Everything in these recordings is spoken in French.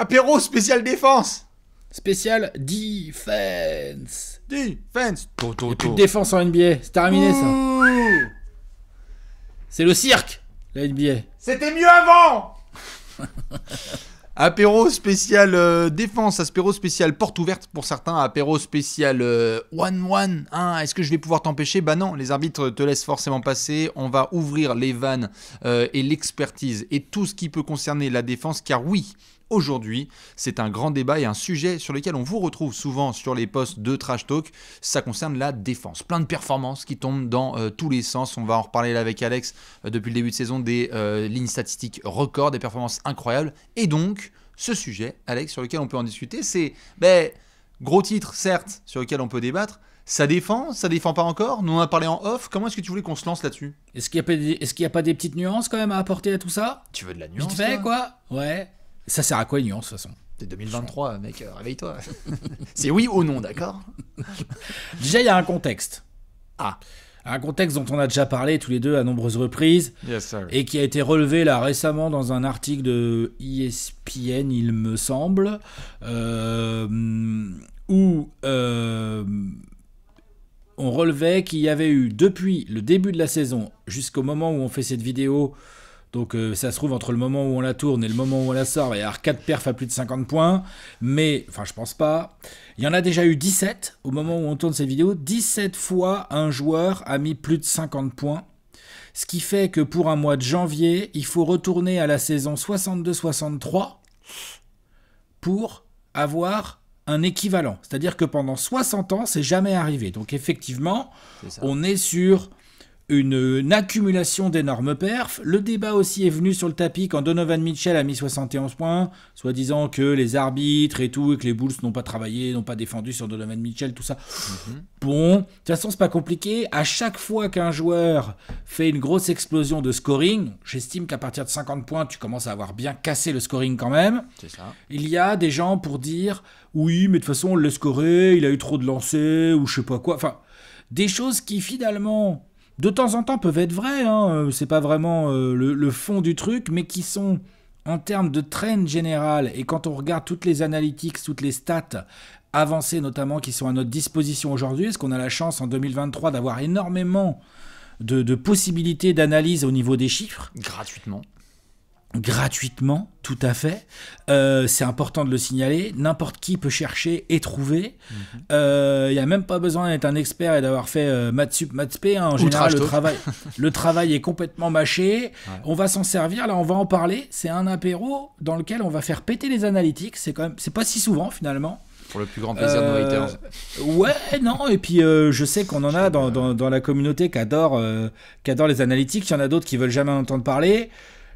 Apéro spécial défense Spécial defense Defense defense. défense en NBA, c'est terminé ça C'est le cirque, la NBA C'était mieux avant Apéro spécial euh, défense, apéro spécial porte ouverte pour certains, apéro spécial 1-1. Euh, hein. Est-ce que je vais pouvoir t'empêcher Bah non, les arbitres te laissent forcément passer. On va ouvrir les vannes euh, et l'expertise et tout ce qui peut concerner la défense, car oui, aujourd'hui. C'est un grand débat et un sujet sur lequel on vous retrouve souvent sur les posts de Trash Talk. Ça concerne la défense. Plein de performances qui tombent dans euh, tous les sens. On va en reparler avec Alex euh, depuis le début de saison des euh, lignes statistiques records, des performances incroyables. Et donc, ce sujet, Alex, sur lequel on peut en discuter, c'est ben, gros titre, certes, sur lequel on peut débattre. Ça défend Ça défend pas encore Nous on a parlé en off. Comment est-ce que tu voulais qu'on se lance là-dessus Est-ce qu'il n'y a, a, pas des petites nuances quand même à apporter à tout ça Tu veux de la nuance Vite fait, quoi Ouais. Ça sert à quoi une nuance, de toute façon c'est 2023, mec, euh, réveille-toi. c'est oui ou non, d'accord Déjà, il y a un contexte. Ah. Un contexte dont on a déjà parlé tous les deux à nombreuses reprises. Et qui a été relevé là récemment dans un article de ESPN, il me semble, euh, où euh, on relevait qu'il y avait eu, depuis le début de la saison jusqu'au moment où on fait cette vidéo, donc euh, ça se trouve entre le moment où on la tourne et le moment où on la sort, il va y 4 perfs à plus de 50 points. Mais, enfin je pense pas. Il y en a déjà eu 17 au moment où on tourne cette vidéo. 17 fois un joueur a mis plus de 50 points. Ce qui fait que pour un mois de janvier, il faut retourner à la saison 62-63 pour avoir un équivalent. C'est-à-dire que pendant 60 ans, c'est jamais arrivé. Donc effectivement, on est sur une, accumulation d'énormes perfs. Le débat aussi est venu sur le tapis quand Donovan Mitchell a mis 71 points, soi-disant que les arbitres et tout, et que les Bulls n'ont pas travaillé, n'ont pas défendu sur Donovan Mitchell, tout ça. Mhm. Bon, de toute façon, c'est pas compliqué. À chaque fois qu'un joueur fait une grosse explosion de scoring, j'estime qu'à partir de 50 points, tu commences à avoir bien cassé le scoring quand même. C'est ça. Il y a des gens pour dire oui, mais de toute façon, on l'a scoré, il a eu trop de lancers, ou je sais pas quoi. Enfin, des choses qui finalement de temps en temps peuvent être vrais, hein. euh, c'est pas vraiment euh, le, fond du truc, mais qui sont en termes de trend général, et quand on regarde toutes les analytics, toutes les stats avancées notamment qui sont à notre disposition aujourd'hui, est-ce qu'on a la chance en 2023 d'avoir énormément de possibilités d'analyse au niveau des chiffres Gratuitement gratuitement, tout à fait. Euh, c'est important de le signaler. N'importe qui peut chercher et trouver. Il mhm. euh, y n'y a même pas besoin d'être un expert et d'avoir fait euh, maths sup, hein. En général, le travail, le travail est complètement mâché. On va s'en servir. Là, on va en parler. C'est un apéro dans lequel on va faire péter les analytiques. C'est quand même, c'est pas si souvent finalement pour le plus grand plaisir de nos euh, Ouais, non, et puis je sais qu'on en a dans, la communauté qui adore, qui les analytiques, il y en a d'autres qui veulent jamais entendre parler.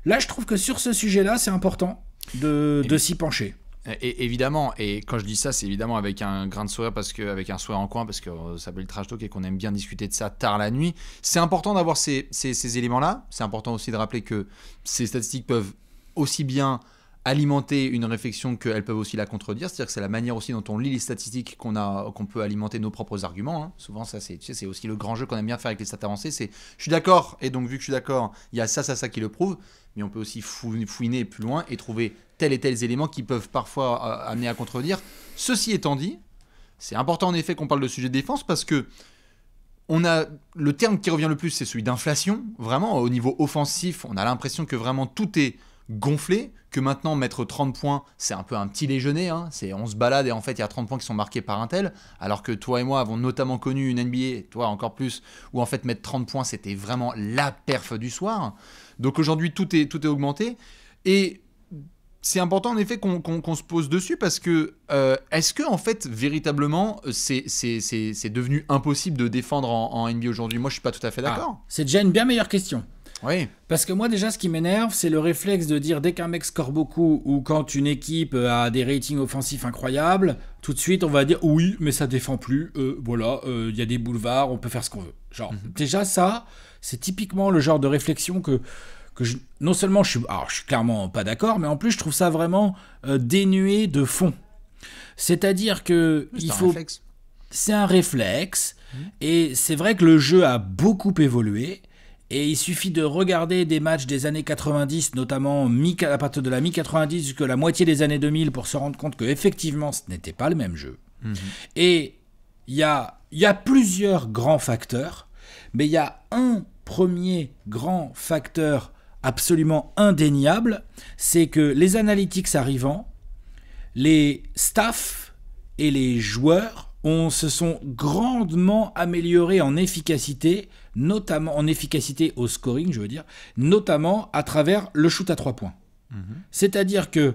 Là, je trouve que sur ce sujet-là, c'est important de, s'y pencher. Et, évidemment, et quand je dis ça, c'est évidemment avec un grain de sourire, parce que, avec un sourire en coin, parce que euh, ça s'appelle le trash talk et qu'on aime bien discuter de ça tard la nuit. C'est important d'avoir ces éléments-là. C'est important aussi de rappeler que ces statistiques peuvent aussi bien alimenter une réflexion qu'elles peuvent aussi la contredire, c'est-à-dire que c'est la manière aussi dont on lit les statistiques qu'on a, qu'on peut alimenter nos propres arguments. Hein. Souvent, ça, c'est, c'est aussi le grand jeu qu'on aime bien faire avec les stats avancées, c'est je suis d'accord, et donc vu que je suis d'accord, il y a ça, ça, ça qui le prouve, mais on peut aussi fouiner plus loin et trouver tels et tels éléments qui peuvent parfois euh, amener à contredire. Ceci étant dit, c'est important en effet qu'on parle de sujet de défense parce que on a le terme qui revient le plus, c'est celui d'inflation. Vraiment, au niveau offensif, on a l'impression que vraiment tout est gonflé, que maintenant mettre 30 points, c'est un peu un petit déjeuner, hein. c'est on se balade et en fait il y a 30 points qui sont marqués par un tel, alors que toi et moi avons notamment connu une NBA, toi encore plus, où en fait mettre 30 points c'était vraiment la perf du soir. Donc aujourd'hui tout est, tout est augmenté, et c'est important en effet qu'on se pose dessus parce que euh, est-ce que en fait véritablement c'est devenu impossible de défendre en, NBA aujourd'hui Moi je suis pas tout à fait ah, d'accord. c'est déjà une bien meilleure question. Oui. Parce que moi, déjà, ce qui m'énerve, c'est le réflexe de dire dès qu'un mec score beaucoup ou quand une équipe a des ratings offensifs incroyables, tout de suite, on va dire oui, mais ça défend plus. Euh, voilà, euh, il y a des boulevards, on peut faire ce qu'on veut. Genre, mhm. déjà, ça, c'est typiquement le genre de réflexion que. Que non seulement je suis, alors je suis clairement pas d'accord, mais en plus je trouve ça vraiment euh, dénué de fond. C'est-à-dire que il faut, c'est un réflexe, mhm. et c'est vrai que le jeu a beaucoup évolué, et il suffit de regarder des matchs des années 90, notamment à partir de la mi-90 jusqu'à la moitié des années 2000, pour se rendre compte qu'effectivement, ce n'était pas le même jeu. Mhm. Et il y a, plusieurs grands facteurs, mais il y a un premier grand facteur absolument indéniable, c'est que les analytics arrivant, les staffs et les joueurs ont se sont grandement améliorés en efficacité notamment en efficacité au scoring, je veux dire, notamment à travers le shoot à trois points. Mhm. C'est-à-dire que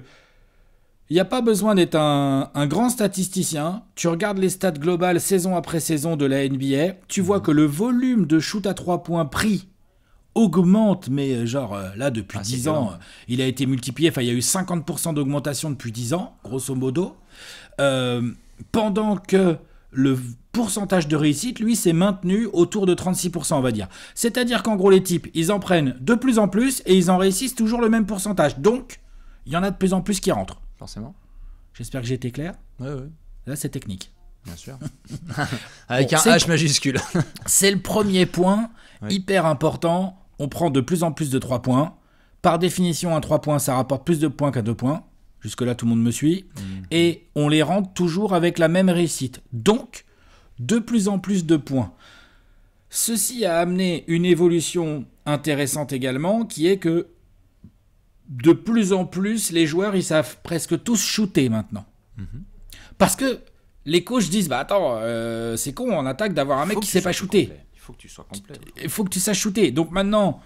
il n'y a pas besoin d'être un, grand statisticien. Tu regardes les stats globales saison après saison de la NBA, tu vois mhm. que le volume de shoot à trois points pris augmente, mais euh, genre euh, là depuis 10 ah, ans, euh, il a été multiplié, enfin il y a eu 50% d'augmentation depuis 10 ans, grosso modo, pendant que le pourcentage de réussite, lui, s'est maintenu autour de 36%, on va dire. C'est-à-dire qu'en gros, les types, ils en prennent de plus en plus et ils en réussissent toujours le même pourcentage. Donc, il y en a de plus en plus qui rentrent. Forcément. J'espère que j'ai été clair. Ouais, ouais. Là, c'est technique. Bien sûr. Avec un H majuscule. c'est le premier point, hyper important. On prend de plus en plus de 3 points. Par définition, un 3 points, ça rapporte plus de points qu'un 2 points. Jusque-là, tout le monde me suit. Mhm. Et on les rentre toujours avec la même réussite. Donc, de plus en plus de points. Ceci a amené une évolution intéressante également, qui est que de plus en plus, les joueurs, ils savent presque tous shooter maintenant. Mhm. Parce que les coachs disent, bah attends, euh, c'est con en attaque d'avoir un mec qui sait pas shooter. Il faut que tu sois complet. Il faut que tu saches shooter. Donc maintenant,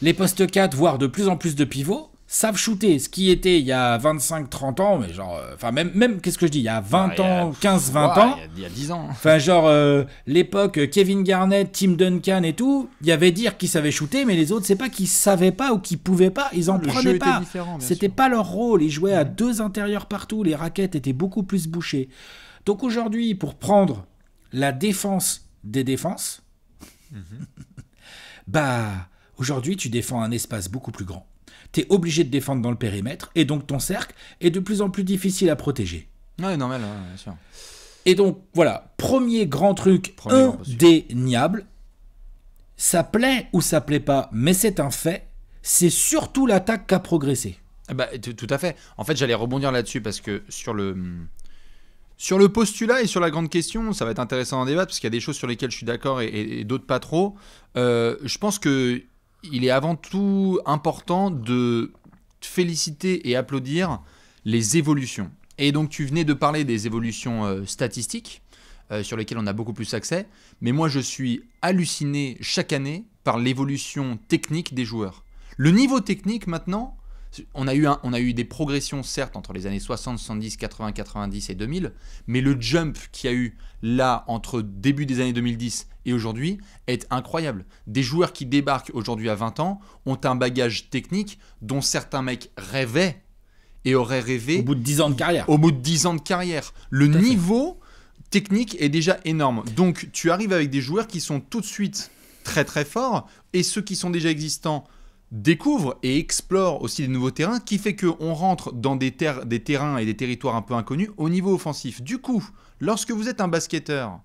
les postes 4, voire de plus en plus de pivots, savent shooter. Ce qui était il y a 25-30 ans, mais genre, euh, enfin, même, même qu'est-ce que je dis, il y a 20 bah, ans, 15-20 ans. Il y, a, ans. Enfin, genre, euh, l'époque euh, Kevin Garnett, Tim Duncan et tout, il y avait dire qu'ils savaient shooter, mais les autres, c'est pas qu'ils savaient pas ou qu'ils pouvaient pas, ils en prenaient pas. C'était pas leur rôle, ils jouaient à mm. deux intérieurs partout, les raquettes étaient beaucoup plus bouchées. Donc aujourd'hui, pour prendre la défense des défenses, mm-hmm. bah, aujourd'hui, tu défends un espace beaucoup plus grand t'es obligé de défendre dans le périmètre, et donc ton cercle est de plus en plus difficile à protéger. Ouais, normal, bien sûr. Et donc voilà, premier grand truc premier indéniable, ça plaît ou ça plaît pas, mais c'est un fait, c'est surtout l'attaque qui a progressé. Eh ben, tout à fait. En fait, j'allais rebondir là-dessus parce que sur le, sur le postulat et sur la grande question, ça va être intéressant d'en débattre parce qu'il y a des choses sur lesquelles je suis d'accord et, d'autres pas trop. Euh, je pense que il est avant tout important de féliciter et applaudir les évolutions. Et donc tu venais de parler des évolutions euh, statistiques, euh, sur lesquelles on a beaucoup plus accès, mais moi je suis halluciné chaque année par l'évolution technique des joueurs. Le niveau technique maintenant on a, eu on a eu des progressions, certes, entre les années 60, 70, 80, 90 et 2000, mais le jump qu'il y a eu là, entre début des années 2010 et aujourd'hui, est incroyable. Des joueurs qui débarquent aujourd'hui à 20 ans ont un bagage technique dont certains mecs rêvaient et auraient rêvé. Au bout de 10 ans de carrière. Au bout de 10 ans de carrière. Le niveau technique est déjà énorme. Donc, tu arrives avec des joueurs qui sont tout de suite très très forts et ceux qui sont déjà existants découvre et explore aussi des nouveaux terrains, qui fait qu'on rentre dans des, terres, des terrains et des territoires un peu inconnus au niveau offensif. Du coup, lorsque vous êtes un basketteur,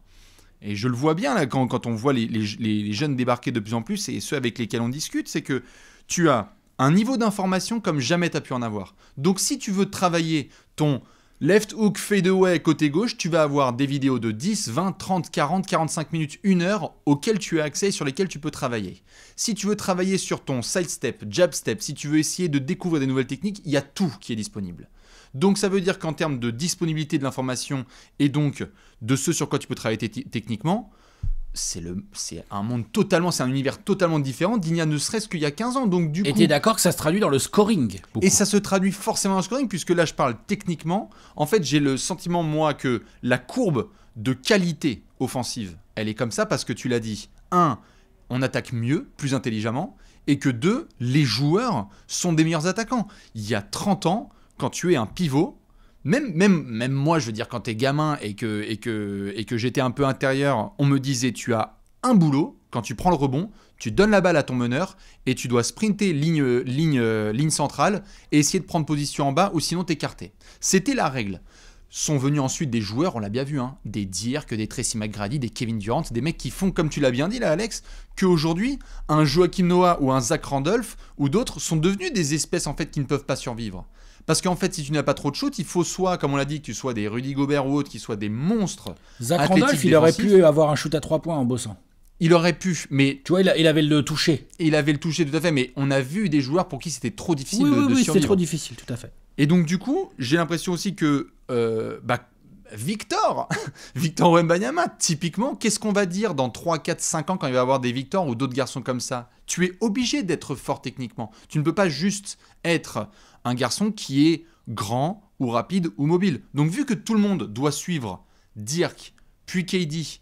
et je le vois bien là quand, quand on voit les, jeunes débarquer de plus en plus et ceux avec lesquels on discute, c'est que tu as un niveau d'information comme jamais tu as pu en avoir. Donc si tu veux travailler ton Left hook fade away, côté gauche, tu vas avoir des vidéos de 10, 20, 30, 40, 45 minutes, 1 heure auxquelles tu as accès et sur lesquelles tu peux travailler. Si tu veux travailler sur ton sidestep, step, jab step, si tu veux essayer de découvrir des nouvelles techniques, il y a tout qui est disponible. Donc ça veut dire qu'en termes de disponibilité de l'information et donc de ce sur quoi tu peux travailler techniquement, c'est le c'est un monde totalement c'est un univers totalement différent d'il y a ne serait-ce qu'il y a 15 ans donc du et coup était d'accord que ça se traduit dans le scoring et ça se traduit forcément dans le scoring puisque là je parle techniquement en fait j'ai le sentiment moi que la courbe de qualité offensive elle est comme ça parce que tu l'as dit un on attaque mieux plus intelligemment et que deux les joueurs sont des meilleurs attaquants il y a 30 ans quand tu es un pivot même, même, moi, je veux dire, quand t'es gamin et que, j'étais un peu intérieur, on me disait tu as un boulot, quand tu prends le rebond, tu donnes la balle à ton meneur et tu dois sprinter ligne, ligne, ligne centrale et essayer de prendre position en bas ou sinon t'écarter. C'était la règle. Sont venus ensuite des joueurs, on l'a bien vu, hein, des Dirk, des Tracy McGrady, des Kevin Durant, des mecs qui font, comme tu l'as bien dit là Alex, qu'aujourd'hui, un Joachim Noah ou un Zach Randolph ou d'autres sont devenus des espèces en fait qui ne peuvent pas survivre. Parce qu'en fait, si tu n'as pas trop de shoot, il faut soit, comme on l'a dit, que tu sois des Rudy Gobert ou autres, qui soient des monstres. Zach Randolph, il aurait pu avoir un shoot à trois points en bossant. Il aurait pu, mais. Tu vois, il, avait le toucher. Il avait le toucher, tout à fait, mais on a vu des joueurs pour qui c'était trop difficile de de, oui, oui, c'était trop difficile, tout à fait. Et donc, du coup, j'ai l'impression aussi que. Euh, bah, Victor Victor Wembanyama, typiquement, qu'est-ce qu'on va dire dans 3, 4, 5 ans quand il va y avoir des Victor ou d'autres garçons comme ça Tu es obligé d'être fort techniquement. Tu ne peux pas juste être un garçon qui est grand ou rapide ou mobile. Donc vu que tout le monde doit suivre Dirk, puis KD,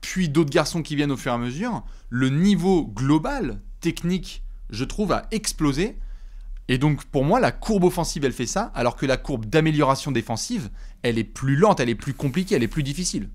puis d'autres garçons qui viennent au fur et à mesure, le niveau global technique, je trouve, a explosé. Et donc pour moi, la courbe offensive, elle fait ça, alors que la courbe d'amélioration défensive, elle est plus lente, elle est plus compliquée, elle est plus difficile.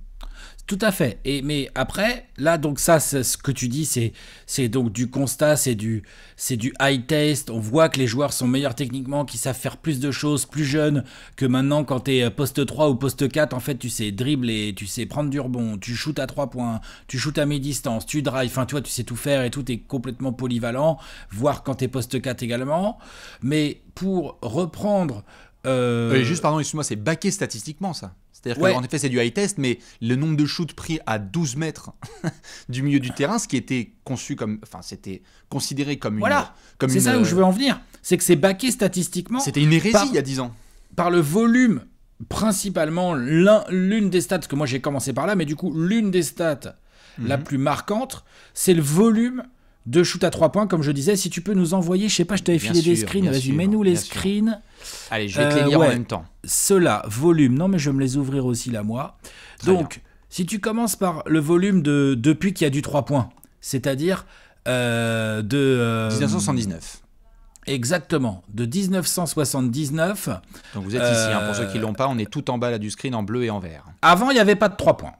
Tout à fait. Et mais après, là donc ça, ce que tu dis, c'est c'est donc du constat, c'est du c'est du high test. On voit que les joueurs sont meilleurs techniquement, qu'ils savent faire plus de choses, plus jeunes que maintenant quand tu es euh, poste 3 ou poste 4. En fait, tu sais dribbler, tu sais prendre du rebond, tu shoots à 3 points, tu shoots à mi-distance, tu drives. Enfin, toi, tu sais tout faire et tout est complètement polyvalent. Voire quand tu es poste 4 également. Mais pour reprendre euh, euh, juste pardon, excuse-moi, c'est baqué statistiquement ça. C'est-à-dire qu'en effet, c'est du high test, mais le nombre de shoots pris à 12 mètres du milieu du terrain, ce qui était conçu comme. Enfin, c'était considéré comme une. Voilà C'est ça où je veux euh, en venir. C'est que c'est baqué statistiquement. C'était une hérésie il y a 10 ans. Par le volume, principalement, l'une des stats, que moi j'ai commencé par là, mais du coup, l'une des stats mhm. la plus marquante, c'est le volume deux shoot à trois points, comme je disais. Si tu peux nous envoyer, je sais pas, je t'avais filé des screens, vas-y, mets-nous les screens. Allez, je vais te les euh, lire en même temps. Cela volume, non mais je vais me les ouvrir aussi là, moi. Donc, si tu commences par le volume de depuis qu'il y a du trois points, c'est-à-dire euh, de. 1979. Euh, Exactement, de 1979. Donc vous êtes ici, hein. pour ceux qui l'ont pas, on est tout en bas là du screen en bleu et en vert. Avant, il n'y avait pas de trois points.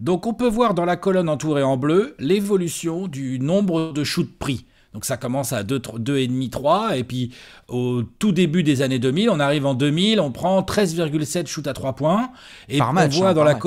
Donc on peut voir dans la colonne entourée en bleu l'évolution du nombre de shoots pris. Donc ça commence à 2,5, 2 3, et puis au tout début des années 2000, on arrive en 2000, on prend 13,7 shoots à 3 points. Et par on match, voit hein, dans la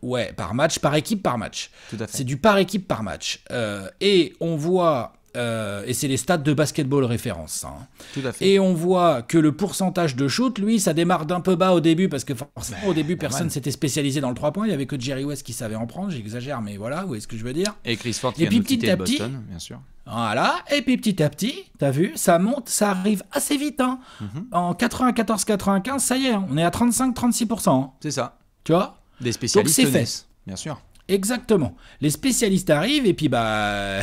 Ouais, par match, par équipe, par match. C'est du par équipe, par match. Euh, et on voit euh, et c'est les stades de basketball référence. Hein. Tout à fait. Et on voit que le pourcentage de shoot, lui, ça démarre d'un peu bas au début, parce que forcément, au début, personne s'était spécialisé dans le 3 points. Il n'y avait que Jerry West qui savait en prendre, j'exagère, mais voilà, vous voyez ce que je veux dire. Et Chris Ford qui Boston, bien sûr. Voilà, et puis petit à petit, t'as vu, ça monte, ça arrive assez vite. Hein. Mm-hmm. En 94-95, ça y est, hein, on est à 35-36%. C'est ça. Tu vois Des spécialistes. Donc c'est fait. Bien sûr. Exactement. Les spécialistes arrivent, et puis bah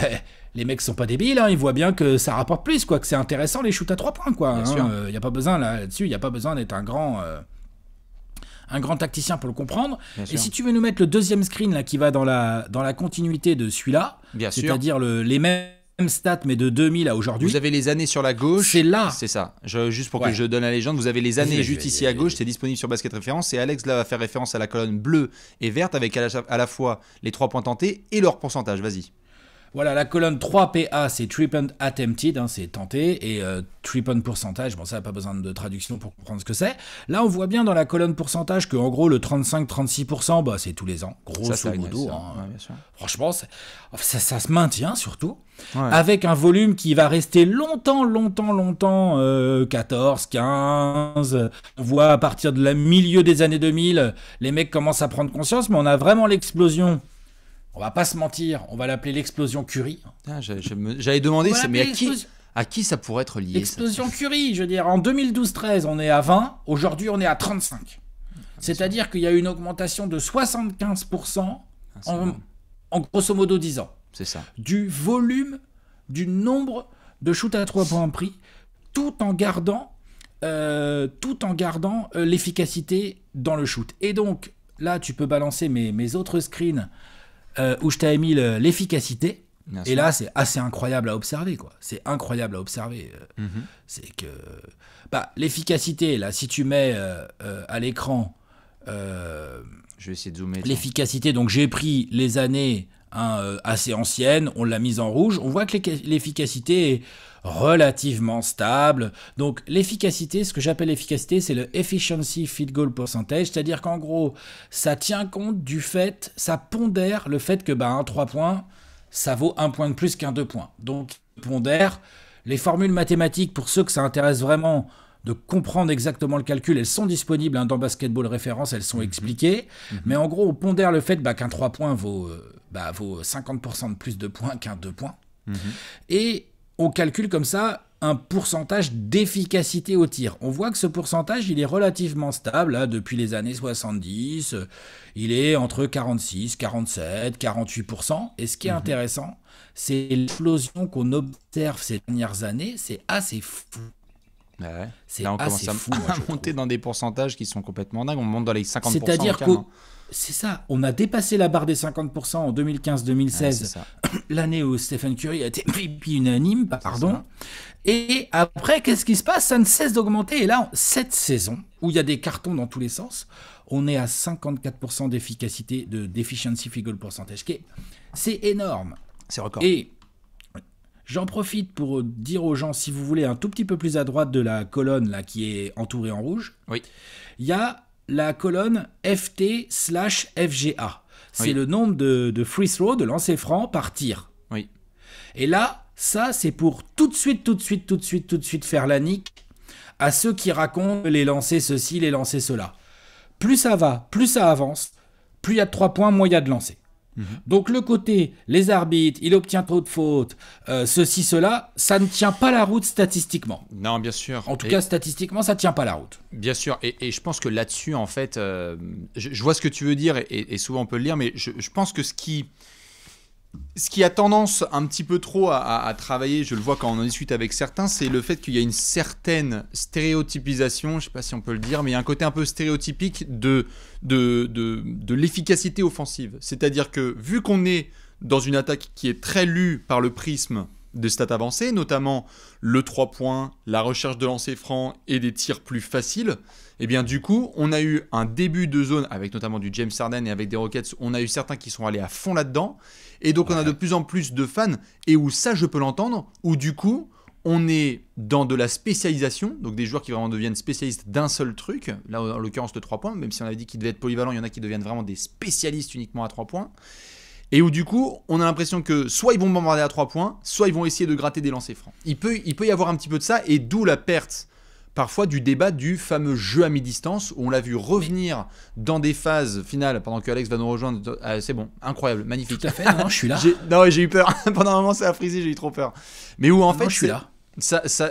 les mecs sont pas débiles, hein, ils voient bien que ça rapporte plus, quoi, que c'est intéressant les shoots à trois points, quoi. Il n'y hein. euh, y a pas besoin là-dessus, il n'y a pas besoin d'être un grand. Euh, un grand tacticien pour le comprendre. et si tu veux nous mettre le deuxième screen là qui va dans la, dans la continuité de celui-là, c'est-à-dire le, les mêmes stats mais de 2000 à aujourd'hui. Vous avez les années sur la gauche. C'est là. C'est ça. juste pour que je donne la légende, vous avez les années juste ici à gauche, c'est disponible sur Basket Référence et Alex là va faire référence à la colonne bleue et verte avec à la, à la fois les trois points tentés et leur pourcentage. Vas-y. Voilà, la colonne 3PA, c'est Tripend Attempted, hein, c'est tenté, et euh, pourcentage, bon ça pas besoin de traduction pour comprendre ce que c'est. Là on voit bien dans la colonne pourcentage que en gros le 35-36%, bah, c'est tous les ans, grosso modo. Hein. Franchement, oh, ça, se maintient surtout. Avec un volume qui va rester longtemps, longtemps, longtemps, 14, euh, 15. On voit à partir de la milieu des années 2000, les mecs commencent à prendre conscience, mais on a vraiment l'explosion on va pas se mentir, on va l'appeler l'explosion Curie. J'allais J'avais demandé, mais à qui, ça pourrait être lié Explosion Curie, je veux dire, en 2012-13, on est à 20, aujourd'hui, on est à 35. C'est-à-dire qu'il y a eu une augmentation de 75% ah, en, grosso modo 10 ans. C'est ça. Du volume, du nombre de shoots à 3 points pris, tout en gardant, euh, tout en gardant euh, l'efficacité dans le shoot. Et donc, là, tu peux balancer mes autres screens euh, où je t'avais mis l'efficacité. et là, c'est assez incroyable à observer, quoi. C'est incroyable à observer. Euh, mhm. C'est que, bah, l'efficacité, là, si tu mets euh, à l'écran, je vais essayer de zoomer. L'efficacité, donc j'ai pris les années Hein, euh, assez ancienne, on l'a mise en rouge, on voit que l'efficacité est relativement stable. Donc l'efficacité, ce que j'appelle l'efficacité, c'est le efficiency field goal percentage, c'est-à-dire qu'en gros, ça tient compte du fait, ça pondère le fait que bah, un 3 points, ça vaut un point de plus qu'un 2 points. Donc pondère les formules mathématiques pour ceux que ça intéresse vraiment de comprendre exactement le calcul, elles sont disponibles hein, dans Basketball Référence, elles sont mhm. expliquées. Mhm. Mais en gros, on pondère le fait bah, qu'un 3 points vaut euh, bah, vaut 50% de plus de points qu'un 2 points. Mhm. Et on calcule comme ça un pourcentage d'efficacité au tir. On voit que ce pourcentage, il est relativement stable hein, depuis les années 70. Euh, il est entre 46, 47, 48%. Et ce qui est mhm. intéressant, c'est l'explosion qu'on observe ces dernières années. C'est assez fou. Ah c'est on assez commence à, fou, à monter dans des pourcentages qui sont complètement dingues. On monte dans les 50%. C'est-à-dire que... C'est ça, on a dépassé la barre des 50% en 2015-2016, l'année où Stephen Curry a été unanime, pardon. Et après, qu'est-ce qui se passe Ça ne cesse d'augmenter. Et là, cette saison, où il y a des cartons dans tous les sens, on est à 54% d'efficacité, de deficiency figure pourcentage. c'est énorme. C'est record. Et j'en profite pour dire aux gens, si vous voulez, un tout petit peu plus à droite de la colonne là qui est entourée en rouge, oui. il y a la colonne FT slash FGA. C'est le nombre de, free throw, de lancer franc par tir. Oui. Et là, ça, c'est pour tout de suite, tout de suite, tout de suite, tout de suite faire la nique à ceux qui racontent les lancer ceci, les lancer cela. Plus ça va, plus ça avance, plus il y a de 3 points, moins il y a de lancer Mhm. Donc le côté, les arbitres, il obtient trop de fautes, euh, ceci, cela, ça ne tient pas la route statistiquement. Non, bien sûr. En tout cas, statistiquement, ça ne tient pas la route. Bien sûr, et, je pense que là-dessus, en fait, euh, je, vois ce que tu veux dire, et, souvent on peut le lire, mais je pense que ce qui ce qui a tendance un petit peu trop à, travailler, je le vois quand on en discute avec certains, c'est le fait qu'il y a une certaine stéréotypisation, je ne sais pas si on peut le dire, mais il y a un côté un peu stéréotypique de, de, l'efficacité offensive. C'est-à-dire que vu qu'on est dans une attaque qui est très lue par le prisme des stats avancées, notamment le 3 points, la recherche de lancer franc et des tirs plus faciles, et eh bien du coup, on a eu un début de zone avec notamment du James Harden et avec des Rockets, on a eu certains qui sont allés à fond là-dedans et donc, on a de plus en plus de fans, et où ça, je peux l'entendre, où du coup, on est dans de la spécialisation, donc des joueurs qui vraiment deviennent spécialistes d'un seul truc, là en l'occurrence de 3 points, même si on avait dit qu'ils devaient être polyvalents, il y en a qui deviennent vraiment des spécialistes uniquement à 3 points, et où du coup on a l'impression que soit ils vont bombarder à 3 points, soit ils vont essayer de gratter des lancers francs. Il peut, il peut y avoir un petit peu de ça, et d'où la perte parfois du débat du fameux jeu à mi-distance, où on l'a vu revenir dans des phases finales pendant que Alex va nous rejoindre. Ah, c'est bon, incroyable, magnifique. Tout à fait, non, je suis là. non, j'ai eu peur. pendant un moment, ça a frisé, j'ai eu trop peur. Mais où en fait. je suis là.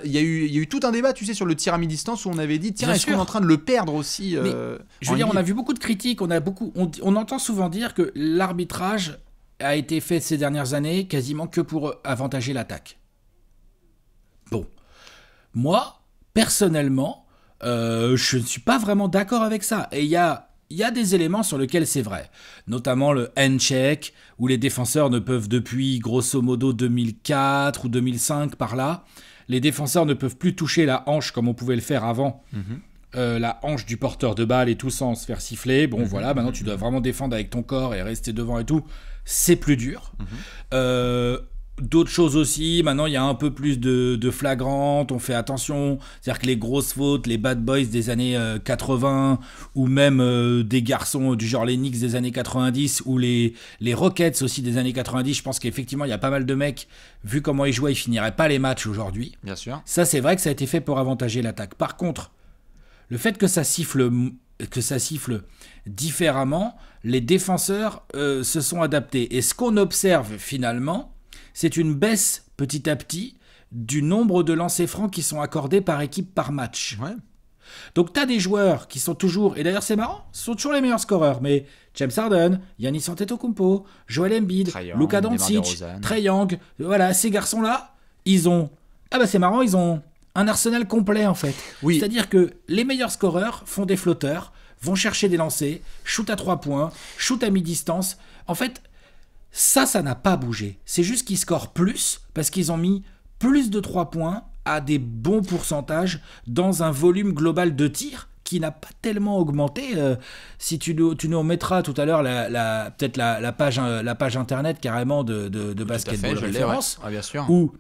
Il y, a eu tout un débat, tu sais, sur le tir à mi-distance où on avait dit, tiens, est-ce qu'on est en train de le perdre aussi euh, Je veux dire, on a vu beaucoup de critiques, on, a beaucoup, on entend souvent dire que l'arbitrage a été fait ces dernières années quasiment que pour avantager l'attaque. Bon. Moi, personnellement, euh, je ne suis pas vraiment d'accord avec ça. Et il y a, des éléments sur lesquels c'est vrai, notamment le hand-check, où les défenseurs ne peuvent depuis grosso modo 2004 ou 2005 par là, les défenseurs ne peuvent plus toucher la hanche comme on pouvait le faire avant. Mhm. Euh, la hanche du porteur de balle et tout sans se faire siffler. Bon, mhm. voilà, maintenant tu dois vraiment défendre avec ton corps et rester devant et tout. C'est plus dur. Mhm. Euh, d'autres choses aussi. Maintenant, il y a un peu plus de, de flagrantes, on fait attention. C'est-à-dire que les grosses fautes, les bad boys des années 80, euh, ou même euh, des garçons du genre les Knicks des années 90, ou les, les Rockets aussi des années 90, je pense qu'effectivement, il y a pas mal de mecs, vu comment ils jouaient, ils finiraient pas les matchs aujourd'hui. Bien sûr. Ça, c'est vrai que ça a été fait pour avantager l'attaque. Par contre, le fait que ça siffle que ça siffle différemment, les défenseurs euh, se sont adaptés. Et ce qu'on observe finalement, c'est une baisse petit à petit du nombre de lancers francs qui sont accordés par équipe par match. Donc tu as des joueurs qui sont toujours, et d'ailleurs c'est marrant, sont toujours les meilleurs scoreurs, mais James Harden, Yannis Antetokounmpo, Joel Embiid, Luka Doncic, Trey Young, voilà, ces garçons-là, ils ont... Ah bah c'est marrant, ils ont un arsenal complet en fait. C'est-à-dire que les meilleurs scoreurs font des flotteurs, vont chercher des lancers, shoot à trois points, shoot à mi-distance. En fait, ça, ça n'a pas bougé. C'est juste qu'ils scorent plus parce qu'ils ont mis plus de 3 points à des bons pourcentages dans un volume global de tirs qui n'a pas tellement augmenté. Euh, si tu nous, tu nous remettras tout à l'heure la, peut-être la, page, euh, la page internet carrément de, de, de basketball ah, où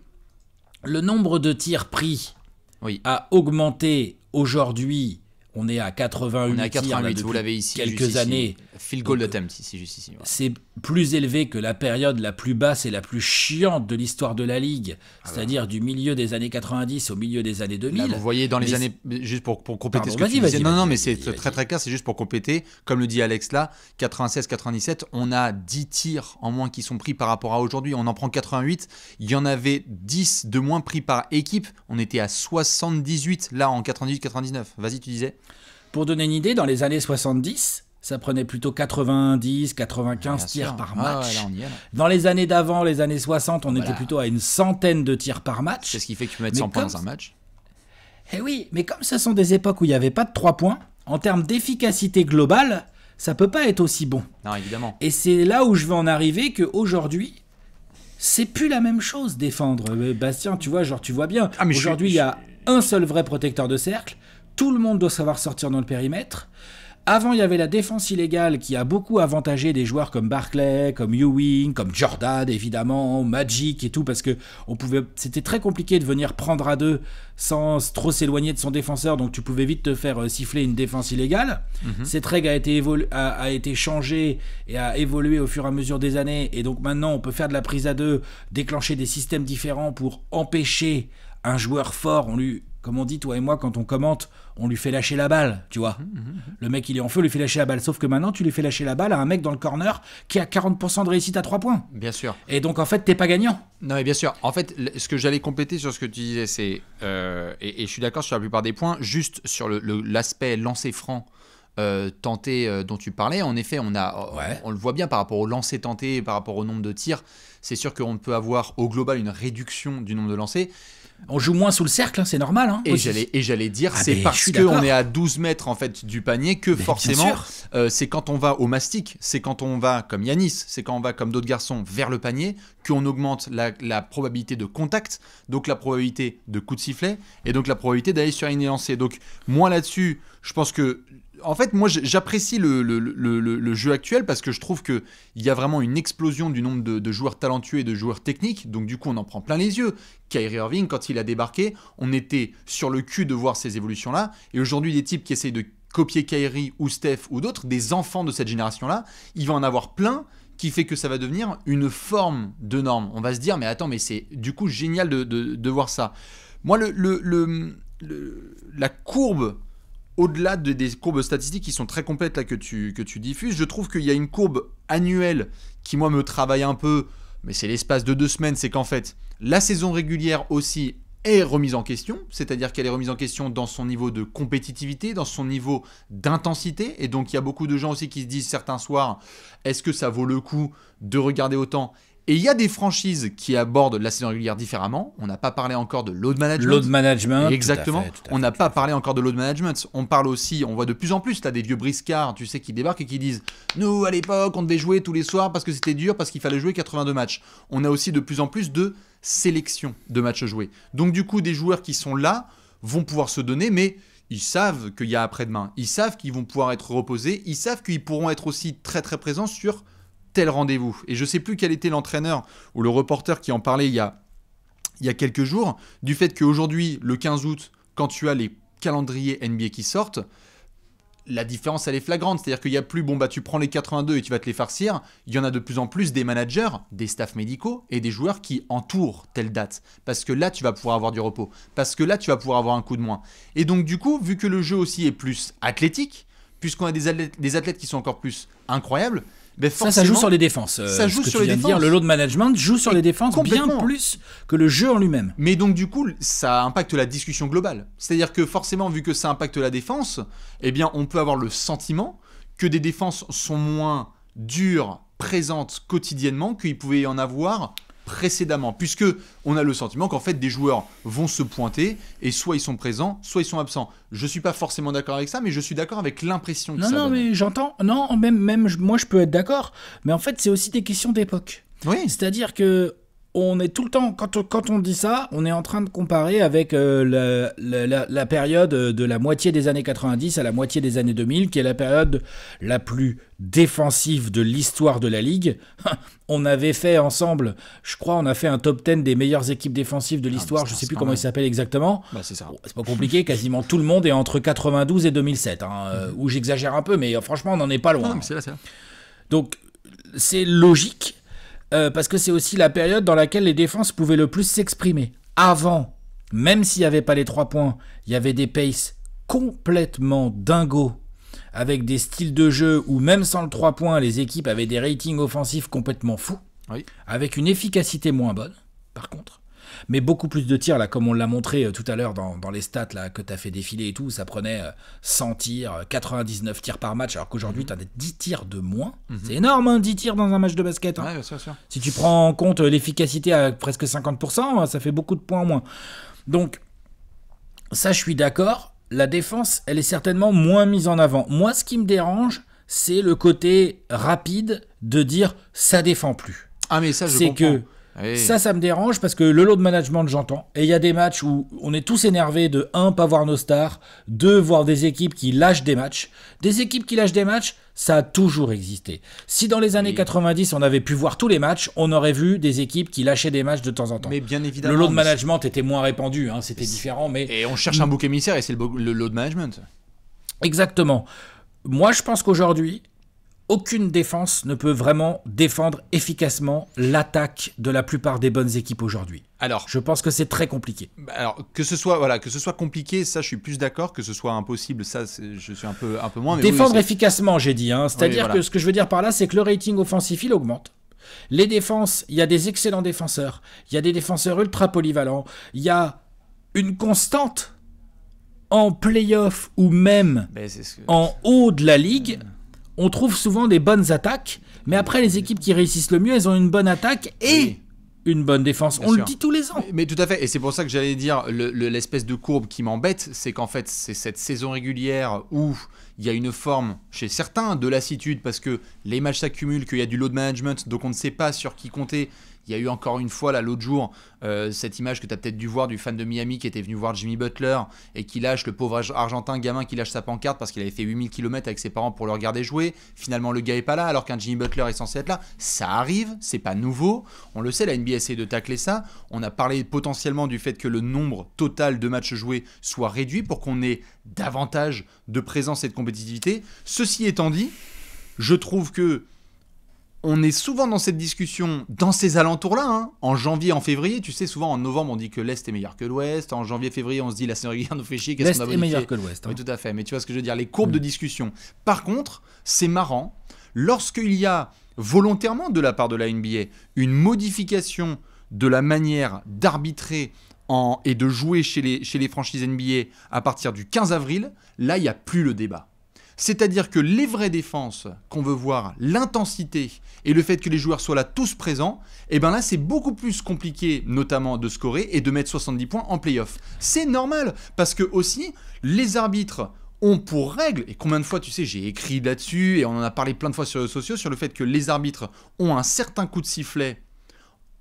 le nombre de tirs pris oui. a augmenté aujourd'hui. On est à 81 on à tirs, vous l'avez ici. Quelques années. Field goal de ici, juste ici plus élevé que la période la plus basse et la plus chiante de l'histoire de la Ligue, ah bah. c'est-à-dire du milieu des années 90 au milieu des années 2000. vous voyez dans les années, juste pour, pour compléter ce que non, non, mais c'est très très clair, c'est juste pour compléter, comme le dit Alex là, 96-97, on a 10 tirs en moins qui sont pris par rapport à aujourd'hui, on en prend 88, il y en avait 10 de moins pris par équipe, on était à 78 là en 98-99, vas-y tu disais. Pour donner une idée, dans les années 70, ça prenait plutôt 90, 95 tirs par ah match. dans les années d'avant, les années 60, on était plutôt à une centaine de tirs par match. C'est ce qui fait que tu peux mettre 100 points dans un match. Eh oui, mais comme ce sont des époques où il n'y avait pas de 3 points, en termes d'efficacité globale, ça peut pas être aussi bon. Non, évidemment. Et c'est là où je veux en arriver qu'aujourd'hui, c'est plus la même chose défendre. Bastien, tu vois, genre tu vois bien. Ah, aujourd'hui, il y a un seul vrai protecteur de cercle. Tout le monde doit savoir sortir dans le périmètre. Avant, il y avait la défense illégale qui a beaucoup avantagé des joueurs comme Barclay, comme Ewing, comme Jordan évidemment, Magic et tout, parce que c'était très compliqué de venir prendre à deux sans trop s'éloigner de son défenseur, donc tu pouvais vite te faire euh, siffler une défense illégale. Mhm. Cette règle a été, a, été changée et a évolué au fur et à mesure des années, et donc maintenant on peut faire de la prise à deux, déclencher des systèmes différents pour empêcher un joueur fort, on lui comme on dit, toi et moi, quand on commente, on lui fait lâcher la balle, tu vois. Mmh, mmh, mmh. Le mec, il est en feu, lui fait lâcher la balle. Sauf que maintenant, tu lui fais lâcher la balle à un mec dans le corner qui a 40% de réussite à 3 points. Bien sûr. Et donc, en fait, t'es pas gagnant. Non, mais bien sûr. En fait, ce que j'allais compléter sur ce que tu disais, c'est. Euh, et, je suis d'accord sur la plupart des points, juste sur l'aspect lancer franc. Euh, tenté euh, dont tu parlais. En effet, on, a, on, le voit bien par rapport au lancer tenté, par rapport au nombre de tirs. C'est sûr qu'on peut avoir au global une réduction du nombre de lancers. On joue moins sous le cercle, hein, c'est normal. Hein. et j'allais dire, ah, c'est ben, parce parce qu'on est à 12 mètres en fait du panier que ben, forcément, euh, c'est quand on va au mastic, c'est quand on va comme Yanis, c'est quand on va comme d'autres garçons vers le panier qu'on augmente la, la, probabilité de contact, donc la probabilité de coup de sifflet et donc la probabilité d'aller sur une élancée. Donc moi là-dessus, je pense que en fait, moi, j'apprécie le, jeu actuel parce que je trouve qu'il y a vraiment une explosion du nombre de, joueurs talentueux et de joueurs techniques. Donc, du coup, on en prend plein les yeux. Kyrie Irving, quand il a débarqué, on était sur le cul de voir ces évolutions-là. Et aujourd'hui, des types qui essayent de copier Kyrie ou Steph ou d'autres, des enfants de cette génération-là, il va en avoir plein qui fait que ça va devenir une forme de norme. On va se dire, mais attends, mais c'est du coup génial de, voir ça. Moi, la courbe au-delà des courbes statistiques qui sont très complètes là que tu, que tu diffuses, je trouve qu'il y a une courbe annuelle qui moi me travaille un peu, mais c'est l'espace de deux semaines, c'est qu'en fait la saison régulière aussi est remise en question, c'est-à-dire qu'elle est remise en question dans son niveau de compétitivité, dans son niveau d'intensité, et donc il y a beaucoup de gens aussi qui se disent certains soirs, est-ce que ça vaut le coup de regarder autant et il y a des franchises qui abordent la saison régulière différemment. On n'a pas parlé encore de load management. Load management. Exactement. on n'a pas parlé encore de load management. On parle aussi, on voit de plus en plus as des vieux briscards, tu sais, qui débarquent et qui disent Nous, à l'époque, on devait jouer tous les soirs parce que c'était dur, parce qu'il fallait jouer 82 matchs. On a aussi de plus en plus de sélection de matchs joués. Donc, du coup, des joueurs qui sont là vont pouvoir se donner, mais ils savent qu'il y a après-demain. Ils savent qu'ils vont pouvoir être reposés. Ils savent qu'ils pourront être aussi très très présents sur tel rendez-vous. Et je sais plus quel était l'entraîneur ou le reporter qui en parlait il y a, il y a quelques jours, du fait qu'aujourd'hui, le 15 août, quand tu as les calendriers NBA qui sortent, la différence elle est flagrante, c'est-à-dire qu'il n'y a plus bon bah tu prends les 82 et tu vas te les farcir, il y en a de plus en plus des managers, des staffs médicaux et des joueurs qui entourent telle date parce que là tu vas pouvoir avoir du repos, parce que là tu vas pouvoir avoir un coup de moins. Et donc du coup, vu que le jeu aussi est plus athlétique, puisqu'on a des athlètes qui sont encore plus incroyables, ça, joue sur les défenses. Euh, ça joue sur les le load management joue sur les défenses bien plus que le jeu en lui-même. Mais donc, du coup, ça impacte la discussion globale. C'est-à-dire que forcément, vu que ça impacte la défense, eh bien, on peut avoir le sentiment que des défenses sont moins dures, présentes quotidiennement, qu'il pouvait y en avoir précédemment, puisque on a le sentiment qu'en fait des joueurs vont se pointer et soit ils sont présents, soit ils sont absents. Je suis pas forcément d'accord avec ça, mais je suis d'accord avec l'impression. Non, non, mais j'entends. Non, même, même moi je peux être d'accord, mais en fait c'est aussi des questions d'époque. Oui. C'est-à-dire que on est tout le temps, quand on, dit ça, on est en train de comparer avec euh, la, période de la moitié des années 90 à la moitié des années 2000, qui est la période la plus défensive de l'histoire de la Ligue. on avait fait ensemble, je crois, on a fait un top 10 des meilleures équipes défensives de ah, l'histoire, je ne sais plus comment hein. il s'appelle exactement. Bah, c'est pas compliqué, quasiment tout le monde est entre 92 et 2007, hein, euh, mm-hmm. où j'exagère un peu, mais euh, franchement, on n'en est pas loin. Donc, c'est logique euh, parce que c'est aussi la période dans laquelle les défenses pouvaient le plus s'exprimer. Avant, même s'il n'y avait pas les trois points, il y avait des paces complètement dingos, avec des styles de jeu où même sans le 3 points, les équipes avaient des ratings offensifs complètement fous, avec une efficacité moins bonne, par contre mais beaucoup plus de tirs, là, comme on l'a montré euh, tout à l'heure dans, dans, les stats là, que tu as fait défiler et tout, ça prenait 100 euh, tirs, 99 euh, tirs par match, alors qu'aujourd'hui, tu as 10 tirs de moins. Mhm. C'est énorme, 10 hein, tirs dans un match de basket. Hein. Si tu prends en compte l'efficacité à presque 50%, ça fait beaucoup de points en moins. Donc, ça, je suis d'accord. La défense, elle est certainement moins mise en avant. Moi, ce qui me dérange, c'est le côté rapide de dire ça défend plus. Ah mais ça je comprends. que ça, ça me dérange parce que le lot de management, j'entends. Et il y a des matchs où on est tous énervés de un, pas voir nos stars, deux, voir des équipes qui lâchent des matchs. Des équipes qui lâchent des matchs, ça a toujours existé. Si dans les années 90, on avait pu voir tous les matchs, on aurait vu des équipes qui lâchaient des matchs de temps en temps. Mais bien évidemment. Le lot de management était moins répandu, hein, c'était différent. Mais... Et on cherche un mm. bouc émissaire et c'est le, le lot de management. Exactement. Moi, je pense qu'aujourd'hui, aucune défense ne peut vraiment défendre efficacement l'attaque de la plupart des bonnes équipes aujourd'hui. Alors, je pense que c'est très compliqué. Bah, alors que ce soit voilà, que ce soit compliqué, ça je suis plus d'accord que ce soit impossible, ça je suis un peu un peu moins défendre efficacement, j'ai dit hein. c'est-à-dire que ce que je veux dire par là c'est que le rating offensif il augmente. Les défenses, il y a des excellents défenseurs, il y a des défenseurs ultra polyvalents, il y a une constante en playoff ou même ben, en haut de la ligue, hmm on trouve souvent des bonnes attaques, mais après, les équipes qui réussissent le mieux, elles ont une bonne attaque et une bonne défense. on le dit tous les ans. Mais, tout à fait, et c'est pour ça que j'allais dire l'espèce de courbe qui m'embête, c'est qu'en fait, c'est cette saison régulière où il y a une forme chez certains de lassitude parce que les matchs s'accumulent, qu'il y a du load management, donc on ne sait pas sur qui compter. Il y a eu encore une fois, là, l'autre jour, euh, cette image que tu as peut-être dû voir du fan de Miami qui était venu voir Jimmy Butler et qui lâche le pauvre argentin gamin qui lâche sa pancarte parce qu'il avait fait 8000 km avec ses parents pour le regarder jouer. Finalement, le gars est pas là alors qu'un Jimmy Butler est censé être là. Ça arrive, c'est pas nouveau. On le sait, la NBA essaie de tacler ça. On a parlé potentiellement du fait que le nombre total de matchs joués soit réduit pour qu'on ait davantage de présence et de compétitivité. Ceci étant dit, je trouve que on est souvent dans cette discussion dans ces alentours-là, hein. en janvier, en février. Tu sais, souvent en novembre, on dit que l'Est est meilleur que l'Ouest. En janvier, février, on se dit la série régulière nous fait chier, L'Est est meilleur que l'Ouest. Hein. Oui, tout à fait. Mais tu vois ce que je veux dire, les courbes de discussion. Par contre, c'est marrant, lorsqu'il y a volontairement de la part de la NBA une modification de la manière d'arbitrer et de jouer chez les, chez les franchises NBA à partir du 15 avril, là, il n'y a plus le débat. C'est-à-dire que les vraies défenses qu'on veut voir, l'intensité et le fait que les joueurs soient là tous présents, et eh bien là c'est beaucoup plus compliqué notamment de scorer et de mettre 70 points en playoff. C'est normal parce que aussi les arbitres ont pour règle, et combien de fois tu sais j'ai écrit là-dessus et on en a parlé plein de fois sur les sociaux, sur le fait que les arbitres ont un certain coup de sifflet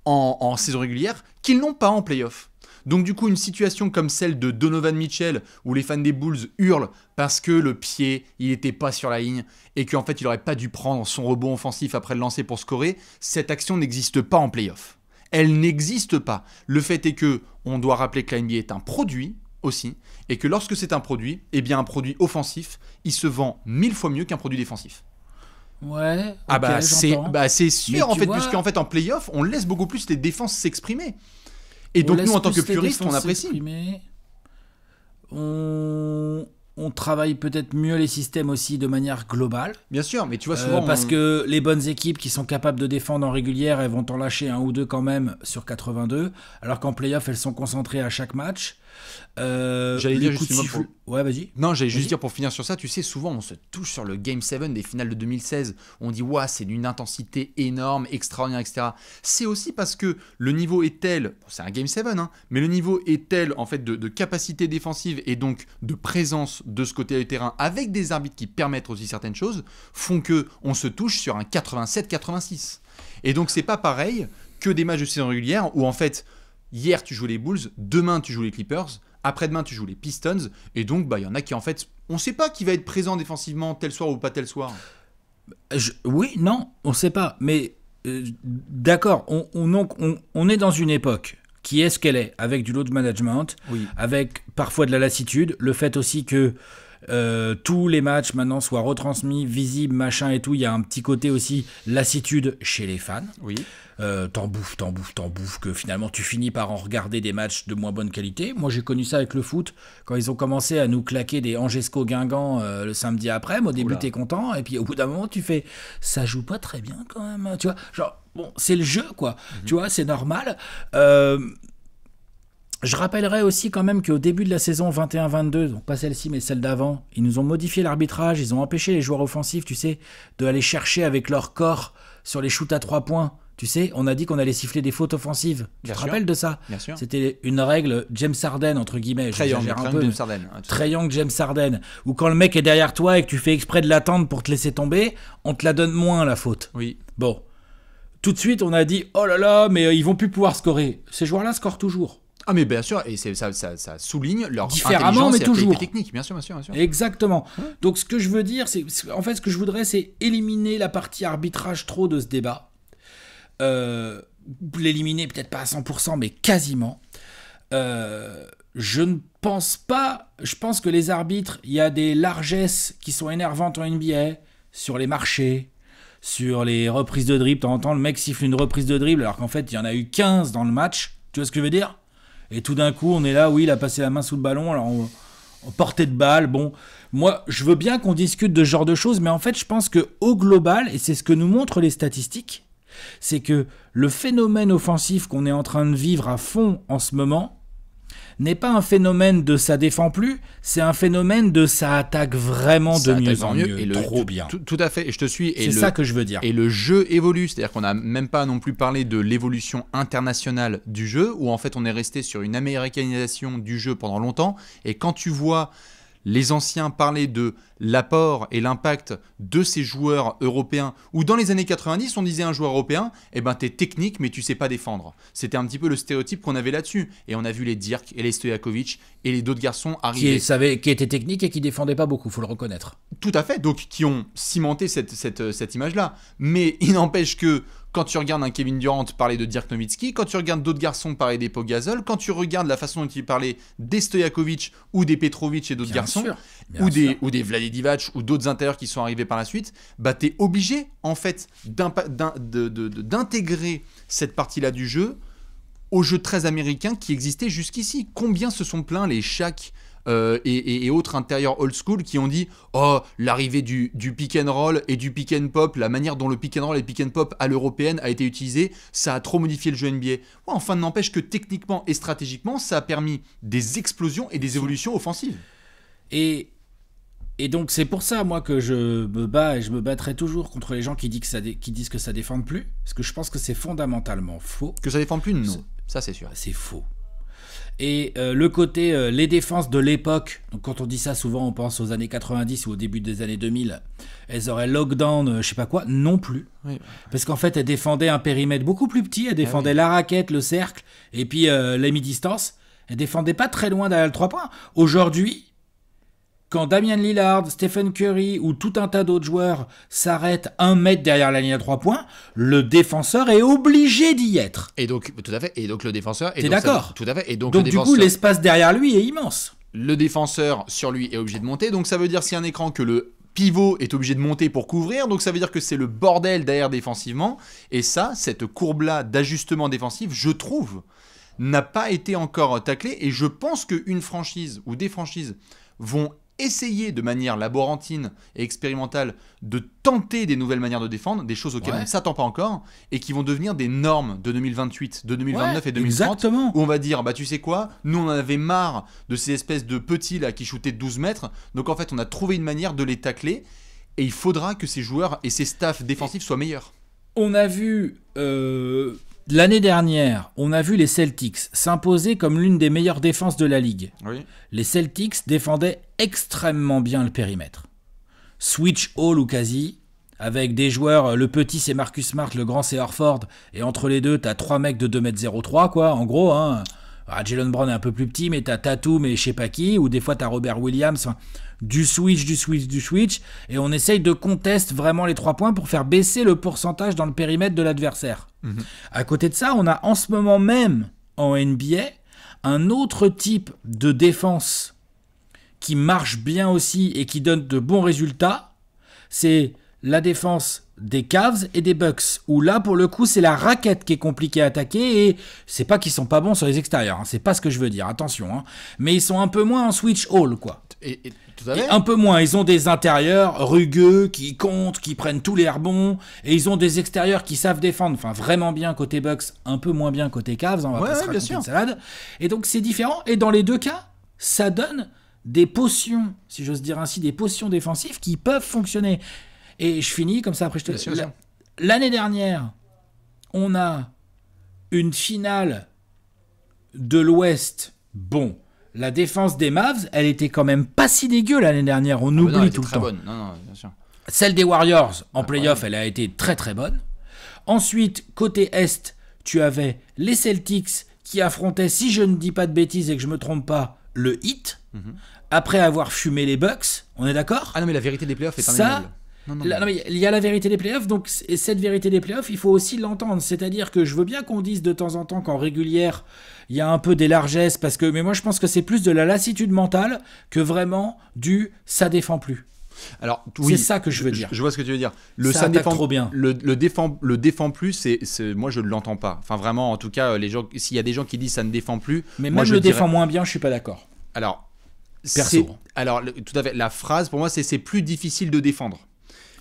en, en saison régulière qu'ils n'ont pas en playoff. Donc du coup, une situation comme celle de Donovan Mitchell, où les fans des Bulls hurlent parce que le pied, il n'était pas sur la ligne, et qu'en fait, il n'aurait pas dû prendre son rebond offensif après le lancer pour scorer, cette action n'existe pas en playoff. Elle n'existe pas. Le fait est que, on doit rappeler que la est un produit, aussi, et que lorsque c'est un produit, eh bien un produit offensif, il se vend mille fois mieux qu'un produit défensif. Ouais. ah bah c'est bah, sûr en fait, puisqu'en fait en playoff, on laisse beaucoup plus les défenses s'exprimer. Et donc, nous, en tant que puristes, on apprécie. On... travaille peut-être mieux les systèmes aussi de manière globale. Bien sûr, mais tu vois euh, souvent. parce que les bonnes équipes qui sont capables de défendre en régulière, elles vont en lâcher un ou deux quand même sur 82, alors qu'en playoff, elles sont concentrées à chaque match. Euh, j'allais dire Ouais, vas Non, j'allais juste dire pour finir sur ça, tu sais, souvent on se touche sur le Game 7 des finales de 2016. On dit, waouh, c'est d'une intensité énorme, extraordinaire, etc. C'est aussi parce que le niveau est tel, c'est un Game 7, hein, mais le niveau est tel en fait de, capacité défensive et donc de présence de ce côté du terrain avec des arbitres qui permettent aussi certaines choses, font que on se touche sur un 87-86. Et donc c'est pas pareil que des matchs de saison régulière où en fait hier tu joues les Bulls, demain tu joues les Clippers, après-demain tu joues les Pistons, et donc bah il y en a qui en fait, on ne sait pas qui va être présent défensivement tel soir ou pas tel soir. oui, non, on ne sait pas, mais euh, d'accord, on, on, est dans une époque qui est ce qu'elle est, avec du lot de management, avec parfois de la lassitude, le fait aussi que euh, tous les matchs maintenant soient retransmis, visibles, machin et tout. Il y a un petit côté aussi lassitude chez les fans. Oui. Euh, t'en bouffes, t'en bouffes, t'en bouffes, que finalement tu finis par en regarder des matchs de moins bonne qualité. Moi j'ai connu ça avec le foot, quand ils ont commencé à nous claquer des Angesco Guingamp euh, le samedi après, moi, au début t'es content, et puis au bout d'un moment tu fais ça joue pas très bien quand même, hein, tu vois. Genre, bon, c'est le jeu quoi, mhm. tu vois, c'est normal. Euh, je rappellerai aussi quand même qu'au début de la saison 21-22, donc pas celle-ci mais celle d'avant, ils nous ont modifié l'arbitrage, ils ont empêché les joueurs offensifs, tu sais, de aller chercher avec leur corps sur les shoots à trois points. Tu sais, on a dit qu'on allait siffler des fautes offensives. Tu te rappelles de ça Bien sûr. C'était une règle James Harden entre guillemets. Très James Harden. Hein, Très James Harden. Ou quand le mec est derrière toi et que tu fais exprès de l'attendre pour te laisser tomber, on te la donne moins la faute. Oui. Bon. Tout de suite, on a dit oh là là, mais euh, ils vont plus pouvoir scorer. Ces joueurs-là scorent toujours. Ah mais bien sûr, et ça, ça, ça, souligne leur différemment mais toujours technique, bien sûr, bien sûr, bien sûr. Exactement. Donc ce que je veux dire, c'est en fait ce que je voudrais, c'est éliminer la partie arbitrage trop de ce débat, euh, l'éliminer peut-être pas à 100%, mais quasiment. Euh, je ne pense pas. Je pense que les arbitres, il y a des largesses qui sont énervantes en NBA sur les marchés, sur les reprises de dribble. temps, le mec siffle une reprise de dribble alors qu'en fait il y en a eu 15 dans le match. Tu vois ce que je veux dire et tout d'un coup, on est là, oui, il a passé la main sous le ballon, alors on, portait portée de balle. Bon, moi, je veux bien qu'on discute de ce genre de choses, mais en fait, je pense que au global, et c'est ce que nous montrent les statistiques, c'est que le phénomène offensif qu'on est en train de vivre à fond en ce moment, n'est pas un phénomène de ça défend plus, c'est un phénomène de ça attaque vraiment de mieux en mieux, et trop bien. Tout, à fait, et je te suis. C'est ça que je veux dire. Et le jeu évolue, c'est-à-dire qu'on n'a même pas non plus parlé de l'évolution internationale du jeu, où en fait on est resté sur une américanisation du jeu pendant longtemps, et quand tu vois les anciens parlaient de l'apport et l'impact de ces joueurs européens, ou dans les années 90, on disait un joueur européen, eh ben t'es technique mais tu sais pas défendre. C'était un petit peu le stéréotype qu'on avait là-dessus. Et on a vu les Dirk et les Stojakovic et les d'autres garçons arriver. Qui, qui étaient techniques et qui défendaient pas beaucoup, faut le reconnaître. Tout à fait, donc qui ont cimenté cette, cette image-là. Mais il n'empêche que quand tu regardes un Kevin Durant parler de Dirk Nowitzki, quand tu regardes d'autres garçons parler des Pogazol, quand tu regardes la façon dont il parlait des Stojakovic ou des Petrovic et d'autres garçons, ou, des, ou des ou d'autres intérieurs qui sont arrivés par la suite, bah es obligé en fait d'intégrer cette partie-là du jeu au jeu très américain qui existait jusqu'ici. Combien se sont plaints les Shaq, euh, et, autres intérieurs old school qui ont dit Oh, l'arrivée du, du, pick and roll et du pick and pop, la manière dont le pick and roll et le pick and pop à l'européenne a été utilisé, ça a trop modifié le jeu NBA. enfin, n'empêche que techniquement et stratégiquement, ça a permis des explosions et des évolutions offensives. Et, et donc, c'est pour ça, moi, que je me bats et je me battrai toujours contre les gens qui disent que ça, ne qui disent que ça défend plus, parce que je pense que c'est fondamentalement faux. Que ça défend plus, non. Ça, c'est sûr. C'est faux. Et euh, le côté euh, les défenses de l'époque, donc quand on dit ça souvent on pense aux années 90 ou au début des années 2000, elles auraient lockdown, euh, je sais pas quoi, non plus. Parce qu'en fait elles défendaient un périmètre beaucoup plus petit, elles ah défendaient la raquette, le cercle et puis la mi-distance. Elles défendaient pas très loin derrière le 3 points. Aujourd'hui, quand Damien Lillard, Stephen Curry ou tout un tas d'autres joueurs s'arrêtent un mètre derrière la ligne à trois points, le défenseur est obligé d'y être. Et donc, tout à fait. Et donc, le défenseur. T'es d'accord. Tout à fait. Et donc, du coup, l'espace derrière lui est immense. Le défenseur sur lui est obligé de monter. Donc, ça veut dire si un écran que le pivot est obligé de monter pour couvrir, donc ça veut dire que c'est le bordel derrière défensivement. Et ça, cette courbe-là d'ajustement défensif, je trouve, n'a pas été encore taclée. Et je pense qu'une franchise ou des franchises vont essayer de manière laborantine et expérimentale de tenter des nouvelles manières de défendre, des choses auxquelles on ne s'attend pas encore, et qui vont devenir des normes de 2028, de 2029 et 2030, exactement. où on va dire, bah tu sais quoi, nous on en avait marre de ces espèces de petits là qui shootaient 12 mètres, donc en fait on a trouvé une manière de les tacler, et il faudra que ces joueurs et ces staffs défensifs soient meilleurs. On a vu euh, L'année dernière, on a vu les Celtics s'imposer comme l'une des meilleures défenses de la ligue. Les Celtics défendaient extrêmement bien le périmètre. Switch all ou quasi, avec des joueurs, euh, le petit c'est Marcus Smart, le grand c'est Horford, et entre les deux, t'as trois mecs de 2m03, quoi, en gros. Hein. Ah, Jalen Brown est un peu plus petit, mais t'as Tatum et je sais pas qui, ou des fois t'as Robert Williams, du switch, du switch, du switch, et on essaye de contester vraiment les trois points pour faire baisser le pourcentage dans le périmètre de l'adversaire. Mhm. À côté de ça, on a en ce moment même en NBA un autre type de défense qui marche bien aussi et qui donne de bons résultats. C'est la défense des Cavs et des Bucks, où là pour le coup c'est la raquette qui est compliquée à attaquer et c'est pas qu'ils sont pas bons sur les extérieurs, hein. c'est pas ce que je veux dire, attention, hein. mais ils sont un peu moins en switch all quoi. Un peu moins. Ils ont des intérieurs rugueux qui comptent, qui prennent tous les rebonds, et ils ont des extérieurs qui savent défendre. Enfin, vraiment bien côté Bucks, un peu moins bien côté caves. Hein, on va ouais, pas salade. Et donc c'est différent. Et dans les deux cas, ça donne des potions, si j'ose dire ainsi, des potions défensives qui peuvent fonctionner. Et je finis comme ça. Après, je te. L'année dernière, on a une finale de l'Ouest. Bon, la défense des Mavs, elle était quand même pas si dégueu l'année dernière. On ah bah oublie tout le temps. Celle des Warriors en playoff, elle a été très très bonne. Ensuite, côté Est, tu avais les Celtics qui affrontaient, si je ne dis pas de bêtises et que je me trompe pas, le Heat. Mhm. Après avoir fumé les Bucks, on est d'accord Ah non, mais la vérité des playoffs est simple. Ça, non, il y a la vérité des playoffs, donc cette vérité des playoffs, il faut aussi l'entendre. C'est-à-dire que je veux bien qu'on dise de temps en temps qu'en régulière, il y a un peu des largesses, parce que, mais moi je pense que c'est plus de la lassitude mentale que vraiment du ça défend plus. Alors, oui, c'est ça que je veux dire. Je, vois ce que tu veux dire. Le ça, défend trop bien. Le, le, défend, le défend plus, c'est, moi je ne l'entends pas. Enfin vraiment, en tout cas, les gens, s'il y a des gens qui disent ça ne défend plus, mais moi, je le moins bien, je suis pas d'accord. Alors, Perso. alors tout à fait. La phrase pour moi, c'est c'est plus difficile de défendre.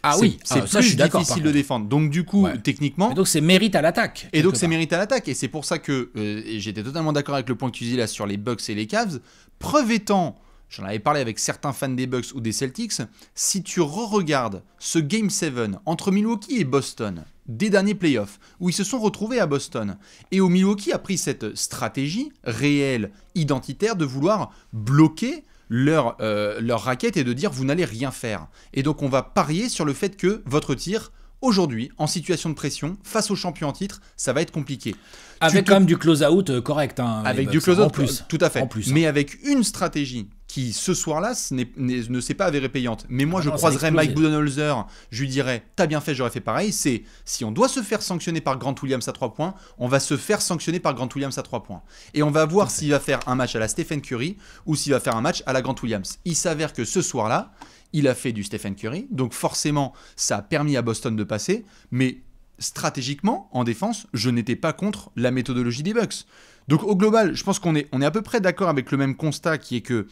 Ah oui, c'est ah, ça, je suis difficile de défendre. Donc du coup, techniquement. Et donc c'est mérite à l'attaque. Et donc c'est mérite à l'attaque. Et c'est pour ça que euh, j'étais totalement d'accord avec le point que tu dis là sur les Bucks et les Cavs. Preuve étant, j'en avais parlé avec certains fans des Bucks ou des Celtics, si tu re-regardes ce Game 7 entre Milwaukee et Boston des derniers playoffs, où ils se sont retrouvés à Boston, et où Milwaukee a pris cette stratégie réelle, identitaire, de vouloir bloquer leur, euh, leur raquette et de dire vous n'allez rien faire. Et donc on va parier sur le fait que votre tir, aujourd'hui, en situation de pression, face au champion en titre, ça va être compliqué. Avec quand même du close-out euh, correct. Hein, avec du hein, close-out, plus. tout à fait. plus, hein. Mais avec une stratégie qui ce soir-là ne s'est pas avérée payante. Mais moi, ah je croiserais Mike Budenholzer, je lui dirais T'as bien fait, j'aurais fait pareil. C'est si on doit se faire sanctionner par Grant Williams à 3 points, on va se faire sanctionner par Grant Williams à 3 points. Et on va voir s'il va faire un match à la Stephen Curry ou s'il va faire un match à la Grant Williams. Il s'avère que ce soir-là, il a fait du Stephen Curry. Donc forcément, ça a permis à Boston de passer. Mais stratégiquement, en défense, je n'étais pas contre la méthodologie des Bucks. Donc au global, je pense qu'on est, on est à peu près d'accord avec le même constat qui est que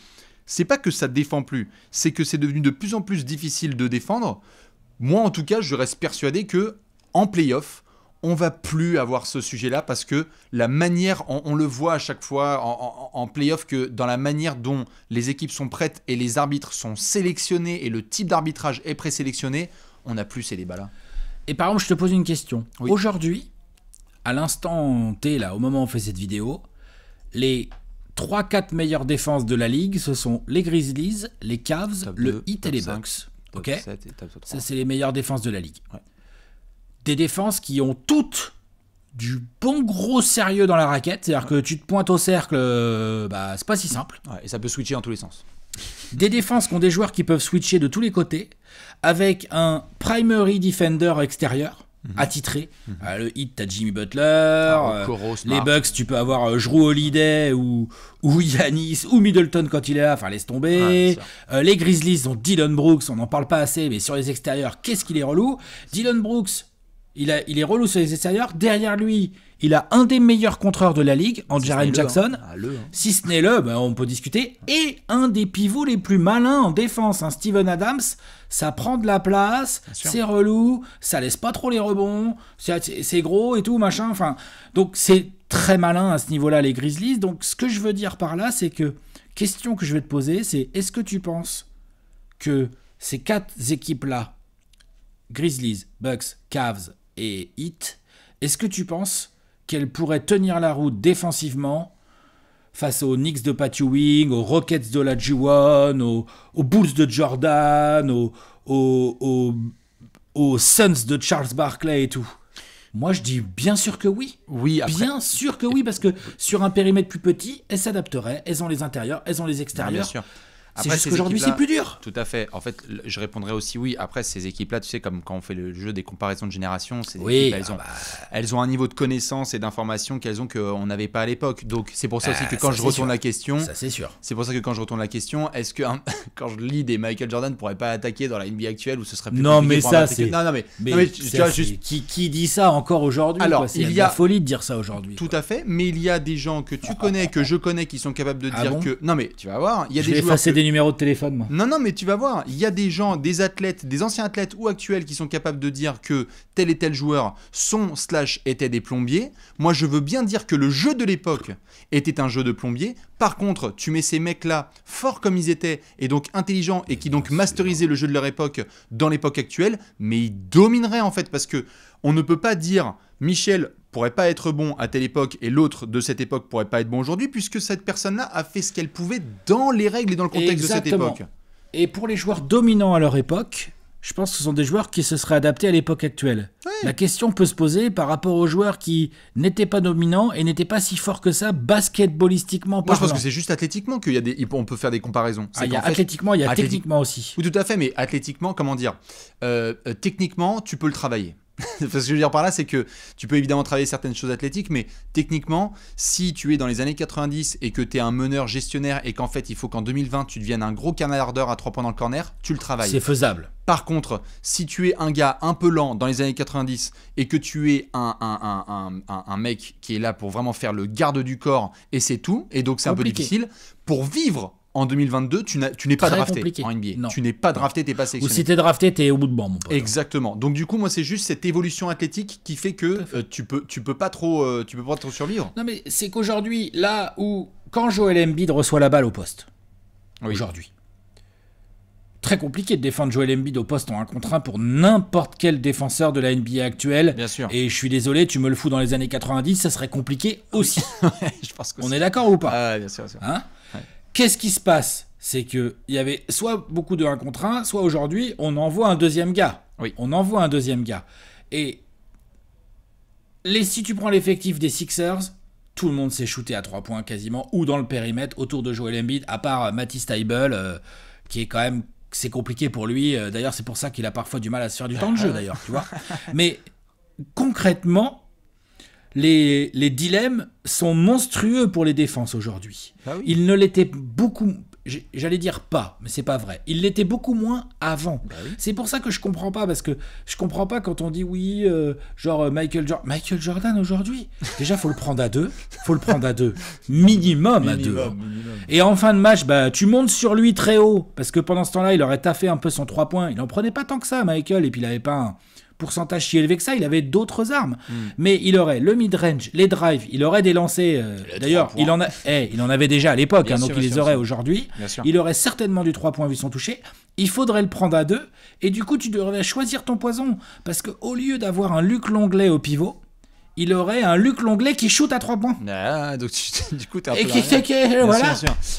c'est pas que ça défend plus, c'est que c'est devenu de plus en plus difficile de défendre. Moi, en tout cas, je reste persuadé que en playoff, on va plus avoir ce sujet-là parce que la manière, on, le voit à chaque fois en, en, playoff, que dans la manière dont les équipes sont prêtes et les arbitres sont sélectionnés et le type d'arbitrage est présélectionné, on n'a plus ces débats-là. Et par exemple, je te pose une question. Aujourd'hui, à l'instant T, là, au moment où on fait cette vidéo, les 3-4 meilleures défenses de la ligue, ce sont les Grizzlies, les Cavs, le Heat et les Bucks. ok Ça, c'est les meilleures défenses de la ligue. Des défenses qui ont toutes du bon gros sérieux dans la raquette. C'est-à-dire que tu te pointes au cercle, euh, bah, c'est pas si simple. et ça peut switcher en tous les sens. Des défenses qui ont des joueurs qui peuvent switcher de tous les côtés, avec un primary defender extérieur. Mhm. attitré. Mhm. Euh, le hit, t'as Jimmy Butler. Ah, euh, les Bucks, tu peux avoir euh, Holiday ou, ou Yanis ou Middleton quand il est là. Enfin, laisse tomber. Euh, les Grizzlies ont Dylan Brooks. On n'en parle pas assez, mais sur les extérieurs, qu'est-ce qu'il est relou. Dylan Brooks, il, a, il est relou sur les extérieurs. Derrière lui, il a un des meilleurs contreurs de la ligue ah, en Jackson, hein. ah, hein. si ce n'est le, ben, on peut discuter, et un des pivots les plus malins en défense, hein. Steven Adams. Ça prend de la place, c'est relou, ça laisse pas trop les rebonds, c'est gros et tout machin. Enfin, donc c'est très malin à ce niveau-là les Grizzlies. Donc ce que je veux dire par là, c'est que question que je vais te poser, c'est est-ce que tu penses que ces quatre équipes-là, Grizzlies, Bucks, Cavs et Heat, est-ce que tu penses qu'elle pourrait tenir la route défensivement face aux Knicks de Pat Ewing, aux Rockets de la G1, aux, Bulls de Jordan, aux, aux, Suns de Charles Barkley et tout Moi, je dis bien sûr que oui. Oui, Bien sûr que oui, parce que sur un périmètre plus petit, elles s'adapteraient. Elles ont les intérieurs, elles ont les extérieurs. C'est juste qu'aujourd'hui, c'est plus dur. Tout à fait. En fait, je répondrais aussi oui. Après, ces équipes-là, tu sais, comme quand on fait le jeu des comparaisons de génération, oui, elles, ah ont, bah. elles, ont, un niveau de connaissance et d'information qu'elles ont qu'on n'avait pas à l'époque. Donc, c'est pour ça aussi ah, que quand je retourne la question. Ça, c'est sûr. C'est pour ça que quand je retourne la question, est-ce que quand je lis des Michael Jordan, ne pourrait pas attaquer dans la NBA actuelle où ce serait plus Non, mais ça, c'est. Non, mais. tu juste... qui, qui, dit ça encore aujourd'hui Alors, il y, a. folie de dire ça aujourd'hui. Tout à fait. Mais il y a des gens que tu connais, que je connais, qui sont capables de ah dire que. Non, mais tu vas voir. Il y a des joueurs numéros de téléphone, Non, non, mais tu vas voir, il y a des gens, des athlètes, des anciens athlètes ou actuels qui sont capables de dire que tel et tel joueur sont slash étaient des plombiers. Moi, je veux bien dire que le jeu de l'époque était un jeu de plombier. Par contre, tu mets ces mecs-là, forts comme ils étaient, et donc intelligents, et qui donc masterisaient le jeu de leur époque dans l'époque actuelle, mais ils domineraient en fait, parce que on ne peut pas dire Michel pourrait pas être bon à telle époque et l'autre de cette époque pourrait pas être bon aujourd'hui puisque cette personne-là a fait ce qu'elle pouvait dans les règles et dans le contexte de cette époque. Et pour les joueurs dominants à leur époque, je pense que ce sont des joueurs qui se seraient adaptés à l'époque actuelle. La question peut se poser par rapport aux joueurs qui n'étaient pas dominants et n'étaient pas si forts que ça basketballistiquement parlant. Moi, je pense que c'est juste athlétiquement qu'il y a des, on peut faire des comparaisons. Ah, il y a athlétiquement, il y a techniquement aussi. Oui, tout à fait, mais athlétiquement, comment dire euh, euh, Techniquement, tu peux le travailler. Ce que je veux dire par là, c'est que tu peux évidemment travailler certaines choses athlétiques, mais techniquement, si tu es dans les années 90 et que tu es un meneur gestionnaire et qu'en fait, il faut qu'en 2020, tu deviennes un gros canardeur à trois points dans le corner, tu le travailles. C'est faisable. Par contre, si tu es un gars un peu lent dans les années 90 et que tu es un, un mec qui est là pour vraiment faire le garde du corps et c'est tout, et donc c'est un peu difficile, pour vivre en 2022, tu n'es pas drafté en NBA. Tu n'es pas drafté, n'es pas sélectionné. Ou si es drafté, tu es au bout de banc, Exactement. Donc du coup, moi, c'est juste cette évolution athlétique qui fait que euh, tu peux, tu peux pas trop, euh, tu peux pas trop survivre. Non, mais c'est qu'aujourd'hui, là où quand Joel Embiid reçoit la balle au poste, aujourd'hui, très compliqué de défendre Joel Embiid au poste en un contre 1 pour n'importe quel défenseur de la NBA actuelle. Bien sûr. Et je suis désolé, tu me le fous dans les années 90, ça serait compliqué aussi. je pense que On est d'accord ou pas Ah, bien sûr. Bien sûr. Hein Qu'est-ce qui se passe C'est qu'il y avait soit beaucoup de 1 contre 1, soit aujourd'hui, on envoie un deuxième gars. Oui. On envoie un deuxième gars. Et les, si tu prends l'effectif des Sixers, tout le monde s'est shooté à 3 points quasiment, ou dans le périmètre autour de Joel Embiid, à part euh, Matisse Taibel, euh, qui est quand même. C'est compliqué pour lui. Euh, d'ailleurs, c'est pour ça qu'il a parfois du mal à se faire du temps de jeu, d'ailleurs, tu vois. Mais concrètement, les, dilemmes sont monstrueux pour les défenses aujourd'hui. Bah il Ils ne l'étaient beaucoup, j'allais dire pas, mais c'est pas vrai. Il l'était beaucoup moins avant. Bah c'est pour ça que je comprends pas, parce que je comprends pas quand on dit oui, euh, genre euh, Michael Jordan. Michael Jordan aujourd'hui, déjà faut le prendre à deux, faut le prendre à deux, minimum, à deux. Et en fin de match, bah tu montes sur lui très haut, parce que pendant ce temps-là, il aurait taffé un peu son trois points. Il en prenait pas tant que ça, Michael, et puis il avait pas pourcentage si élevé que ça, il avait d'autres armes. Hmm. Mais il aurait le mid-range, les drives, il aurait des lancers. Euh, d'ailleurs, il, en eh, il en avait déjà à l'époque, hein, donc il les aurait aujourd'hui. Il aurait certainement du 3 points vu son toucher. Il faudrait le prendre à deux. Et du coup, tu devrais choisir ton poison. Parce qu'au lieu d'avoir un Luc Longlet au pivot, il aurait un Luc Longlet qui shoot à 3 points. Ah, donc du coup, un peu. Qui, voilà.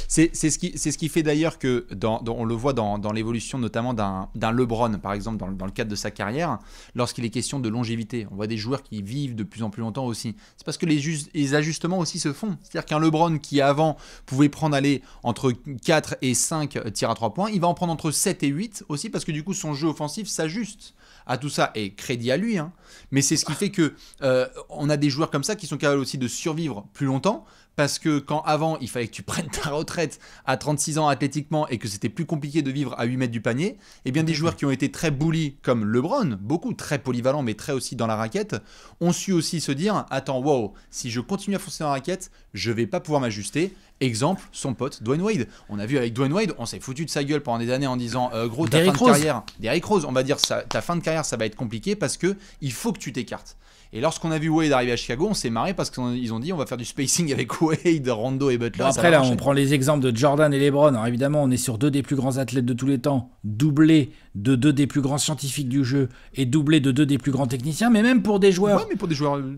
C'est, ce qui, c'est ce qui fait d'ailleurs que, dans, on le voit dans, l'évolution notamment d'un, LeBron, par exemple, dans, le cadre de sa carrière, lorsqu'il est question de longévité. On voit des joueurs qui vivent de plus en plus longtemps aussi. C'est parce que les, les ajustements aussi se font. C'est-à-dire qu'un LeBron qui avant pouvait prendre aller entre 4 et 5 tirs à 3 points, il va en prendre entre 7 et 8 aussi parce que du coup, son jeu offensif s'ajuste à tout ça, et crédit à lui, hein. mais c'est ce qui fait que euh, on a des joueurs comme ça qui sont capables aussi de survivre plus longtemps, parce que quand avant il fallait que tu prennes ta retraite à 36 ans athlétiquement et que c'était plus compliqué de vivre à 8 mètres du panier, et eh bien des joueurs qui ont été très bullies comme LeBron, beaucoup très polyvalent mais très aussi dans la raquette, ont su aussi se dire attends wow, si je continue à foncer dans la raquette, je vais pas pouvoir m'ajuster Exemple, son pote Dwayne Wade. On a vu avec Dwayne Wade, on s'est foutu de sa gueule pendant des années en disant euh, gros, ta fin de Rose. carrière, Derrick Rose, on va dire ça, ta fin de carrière, ça va être compliqué parce que il faut que tu t'écartes. Et lorsqu'on a vu Wade arriver à Chicago, on s'est marré parce qu'ils ont dit on va faire du spacing avec Wade, Rondo et Butler. après là, on prend les exemples de Jordan et LeBron. Alors évidemment, on est sur deux des plus grands athlètes de tous les temps, doublés de deux des plus grands scientifiques du jeu et doublés de deux des plus grands techniciens. Mais même pour des joueurs, mais pour des joueurs euh,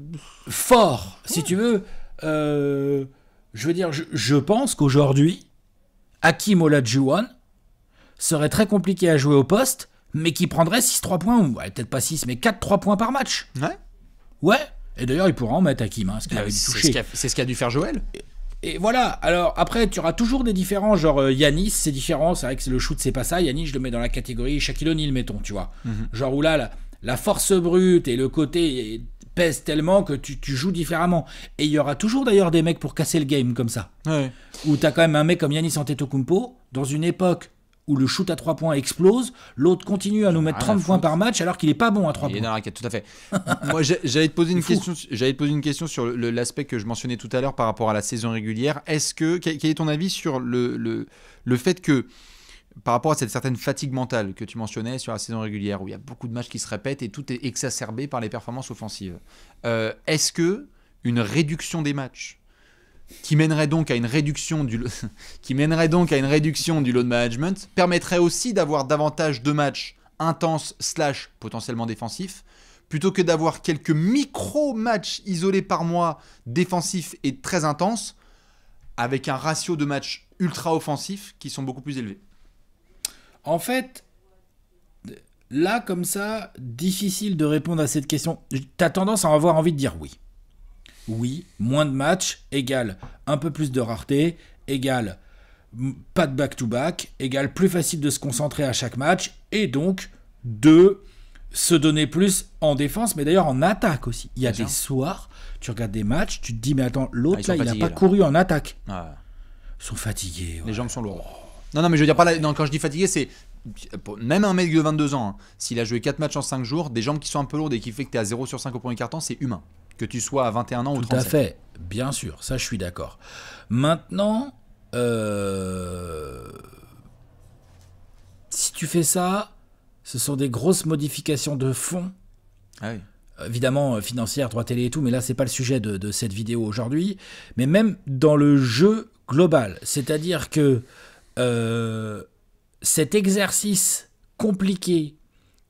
forts, si tu veux. Euh, je veux dire, je, pense qu'aujourd'hui, Hakim Olajuwon serait très compliqué à jouer au poste, mais qui prendrait 6-3 points, ou peut-être pas 6, mais 4-3 points par match. Ouais. Ouais. Et d'ailleurs, il pourra en mettre Hakim, hein, ce ah, C'est ce qu'a dû faire Joël. Et voilà, alors après, tu auras toujours des différences. genre euh, Yanis, c'est différent, c'est vrai que le shoot, c'est pas ça, Yanis, je le mets dans la catégorie Shaquille O'Neal, mettons, tu vois. Mhm. Genre, oulala, là, là, la force brute et le côté pèse tellement que tu, joues différemment. Et il y aura toujours d'ailleurs des mecs pour casser le game comme ça. Ouais. Où tu as quand même un mec comme Yannis Antetokounmpo dans une époque où le shoot à 3 points explose, l'autre continue à nous ah, mettre 30 points par match alors qu'il est pas bon à 3 points. Il a tout à fait. Moi j'allais te poser une question te poser une question sur l'aspect que je mentionnais tout à l'heure par rapport à la saison régulière. Est-ce que quel est ton avis sur le, le, le fait que par rapport à cette certaine fatigue mentale que tu mentionnais sur la saison régulière, où il y a beaucoup de matchs qui se répètent et tout est exacerbé par les performances offensives, euh, est-ce que une réduction des matchs qui mènerait donc à une réduction du qui mènerait donc à une réduction du load management permettrait aussi d'avoir davantage de matchs intenses slash potentiellement défensifs plutôt que d'avoir quelques micro matchs isolés par mois défensifs et très intenses avec un ratio de matchs ultra offensifs qui sont beaucoup plus élevés. En fait, là, comme ça, difficile de répondre à cette question. T'as tendance à avoir envie de dire oui. Oui, moins de matchs égale un peu plus de rareté égale pas de back-to-back égale plus facile de se concentrer à chaque match et donc de se donner plus en défense, mais d'ailleurs en attaque aussi. Il y a des soirs, tu regardes des matchs, tu te dis, mais attends, l'autre ah, là, il n'a pas couru en attaque. Ils sont fatigués. Les jambes sont lourdes. Non, non, mais je veux dire, pas non, quand je dis fatigué, c'est même un mec de 22 ans, hein, s'il a joué 4 matchs en 5 jours, des jambes qui sont un peu lourdes et qui fait que tu es à 0 sur 5 au premier carton, c'est humain. Que tu sois à 21 ans ou ou 37. Tout à fait, bien sûr, ça je suis d'accord. Maintenant, euh, si tu fais ça, ce sont des grosses modifications de fond. Ah oui évidemment euh, financière, droit télé et tout, mais là c'est pas le sujet de, de cette vidéo aujourd'hui, mais même dans le jeu global, c'est-à-dire que euh, cet exercice compliqué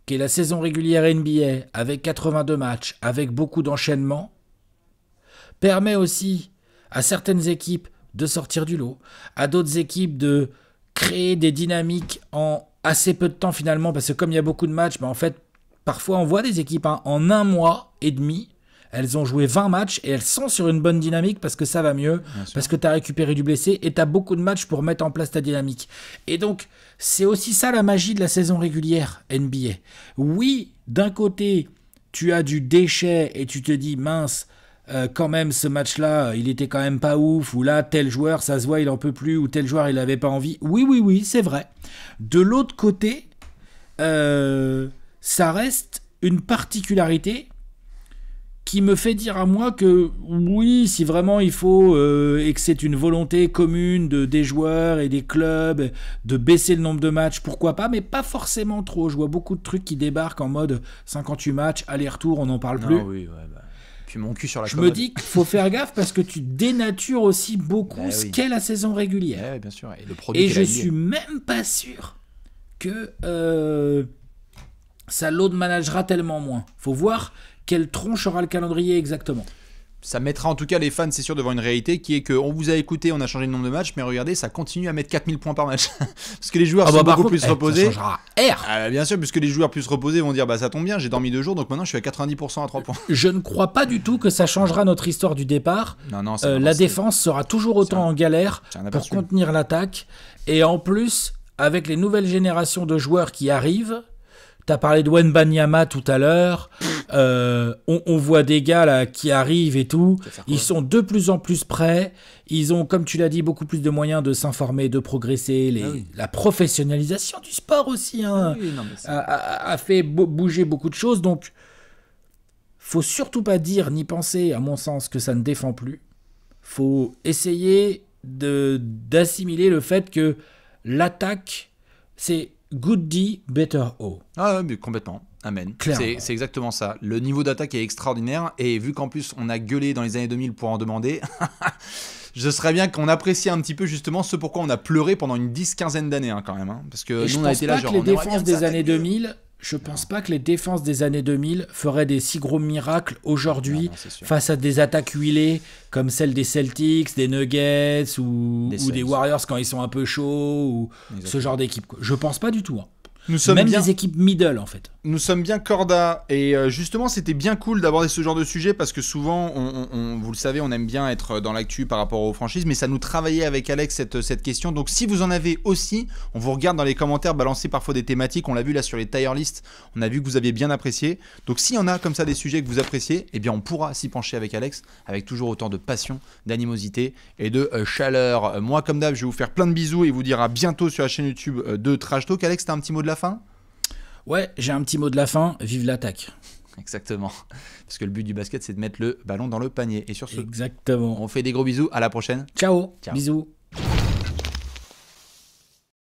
qu'est la saison régulière NBA avec 82 matchs, avec beaucoup d'enchaînements, permet aussi à certaines équipes de sortir du lot, à d'autres équipes de créer des dynamiques en assez peu de temps finalement, parce que comme il y a beaucoup de matchs, mais ben, en fait, parfois on voit des équipes hein, en un mois et demi elles ont joué 20 matchs et elles sont sur une bonne dynamique parce que ça va mieux, parce que tu as récupéré du blessé et tu as beaucoup de matchs pour mettre en place ta dynamique. Et donc, c'est aussi ça la magie de la saison régulière NBA. Oui, d'un côté, tu as du déchet et tu te dis, mince, euh, quand même ce match-là, il était quand même pas ouf, ou là, tel joueur, ça se voit, il en peut plus, ou tel joueur, il n'avait pas envie. Oui, oui, oui, c'est vrai. De l'autre côté, euh, ça reste une particularité qui me fait dire à moi que oui, si vraiment il faut euh, et que c'est une volonté commune de, des joueurs et des clubs de baisser le nombre de matchs, pourquoi pas, mais pas forcément trop. Je vois beaucoup de trucs qui débarquent en mode 58 matchs, aller-retour, on n'en parle plus. Oui, bah, Puis mon cul sur la Je me dis qu'il faut faire gaffe parce que tu dénatures aussi beaucoup ben ce qu'est la saison régulière. bien sûr. Et, le et je suis même pas sûr que... ça euh, l'autre managera tellement moins. Faut voir quelle tronche aura le calendrier exactement ça mettra en tout cas les fans, c'est sûr, devant une réalité qui est qu'on vous a écouté, on a changé le nombre de matchs, mais regardez, ça continue à mettre 4000 points par match. parce que les joueurs ah bah, sont beaucoup plus eh, reposés. Ça R. Ah, bien sûr, puisque les joueurs plus reposés vont dire bah ça tombe bien, j'ai dormi deux jours, donc maintenant je suis à 90% à 3 points. Je ne crois pas du tout que ça changera notre histoire du départ. Non, non, euh, la défense sera toujours autant en galère pour contenir l'attaque. Et en plus, avec les nouvelles générations de joueurs qui arrivent, T'as parlé de Banyama tout à l'heure. Euh, on, voit des gars là qui arrivent et tout. Ils sont de plus en plus prêts. Ils ont, comme tu l'as dit, beaucoup plus de moyens de s'informer, de progresser. Ah la professionnalisation du sport aussi hein, ah a, fait bouger beaucoup de choses. Donc, faut surtout pas dire ni penser, à mon sens, que ça ne défend plus. Faut essayer d'assimiler le fait que l'attaque, c'est good D, better O. Ah oui, mais complètement. Amen. C'est exactement ça. Le niveau d'attaque est extraordinaire et vu qu'en plus on a gueulé dans les années 2000 pour en demander, je serais bien qu'on apprécie un petit peu justement ce pourquoi on a pleuré pendant une dix quinzaine d'années hein, quand même. Hein. parce que je on pense a été pas que les défenses des années 2000 je pense pas que les défenses des années 2000 feraient des si gros miracles aujourd'hui ah face à des attaques huilées comme celle des Celtics, des Nuggets ou des, Warriors quand ils sont un peu chauds ou ce genre d'équipe. Je pense pas du tout. Hein sommes Même bien... des équipes middle en fait. Nous sommes bien corda et euh, justement c'était bien cool d'aborder ce genre de sujet parce que souvent, on, vous le savez, on aime bien être euh, dans l'actu par rapport aux franchises, mais ça nous travaillait avec Alex cette, question. Donc si vous en avez aussi, on vous regarde dans les commentaires balancer parfois des thématiques. On l'a vu là sur les tire list, on a vu que vous aviez bien apprécié. Donc s'il y en a comme ça des sujets que vous appréciez, et eh bien on pourra s'y pencher avec Alex avec toujours autant de passion, d'animosité et de euh, chaleur. Moi comme d'hab, je vais vous faire plein de bisous et vous dire à bientôt sur la chaîne YouTube de Trash Talk. Alex, t'as un petit mot de la fin Ouais, j'ai un petit mot de la fin. Vive l'attaque. Exactement. Parce que le but du basket, c'est de mettre le ballon dans le panier. Et sur ce, Exactement. on fait des gros bisous. À la prochaine. Ciao. Bisous.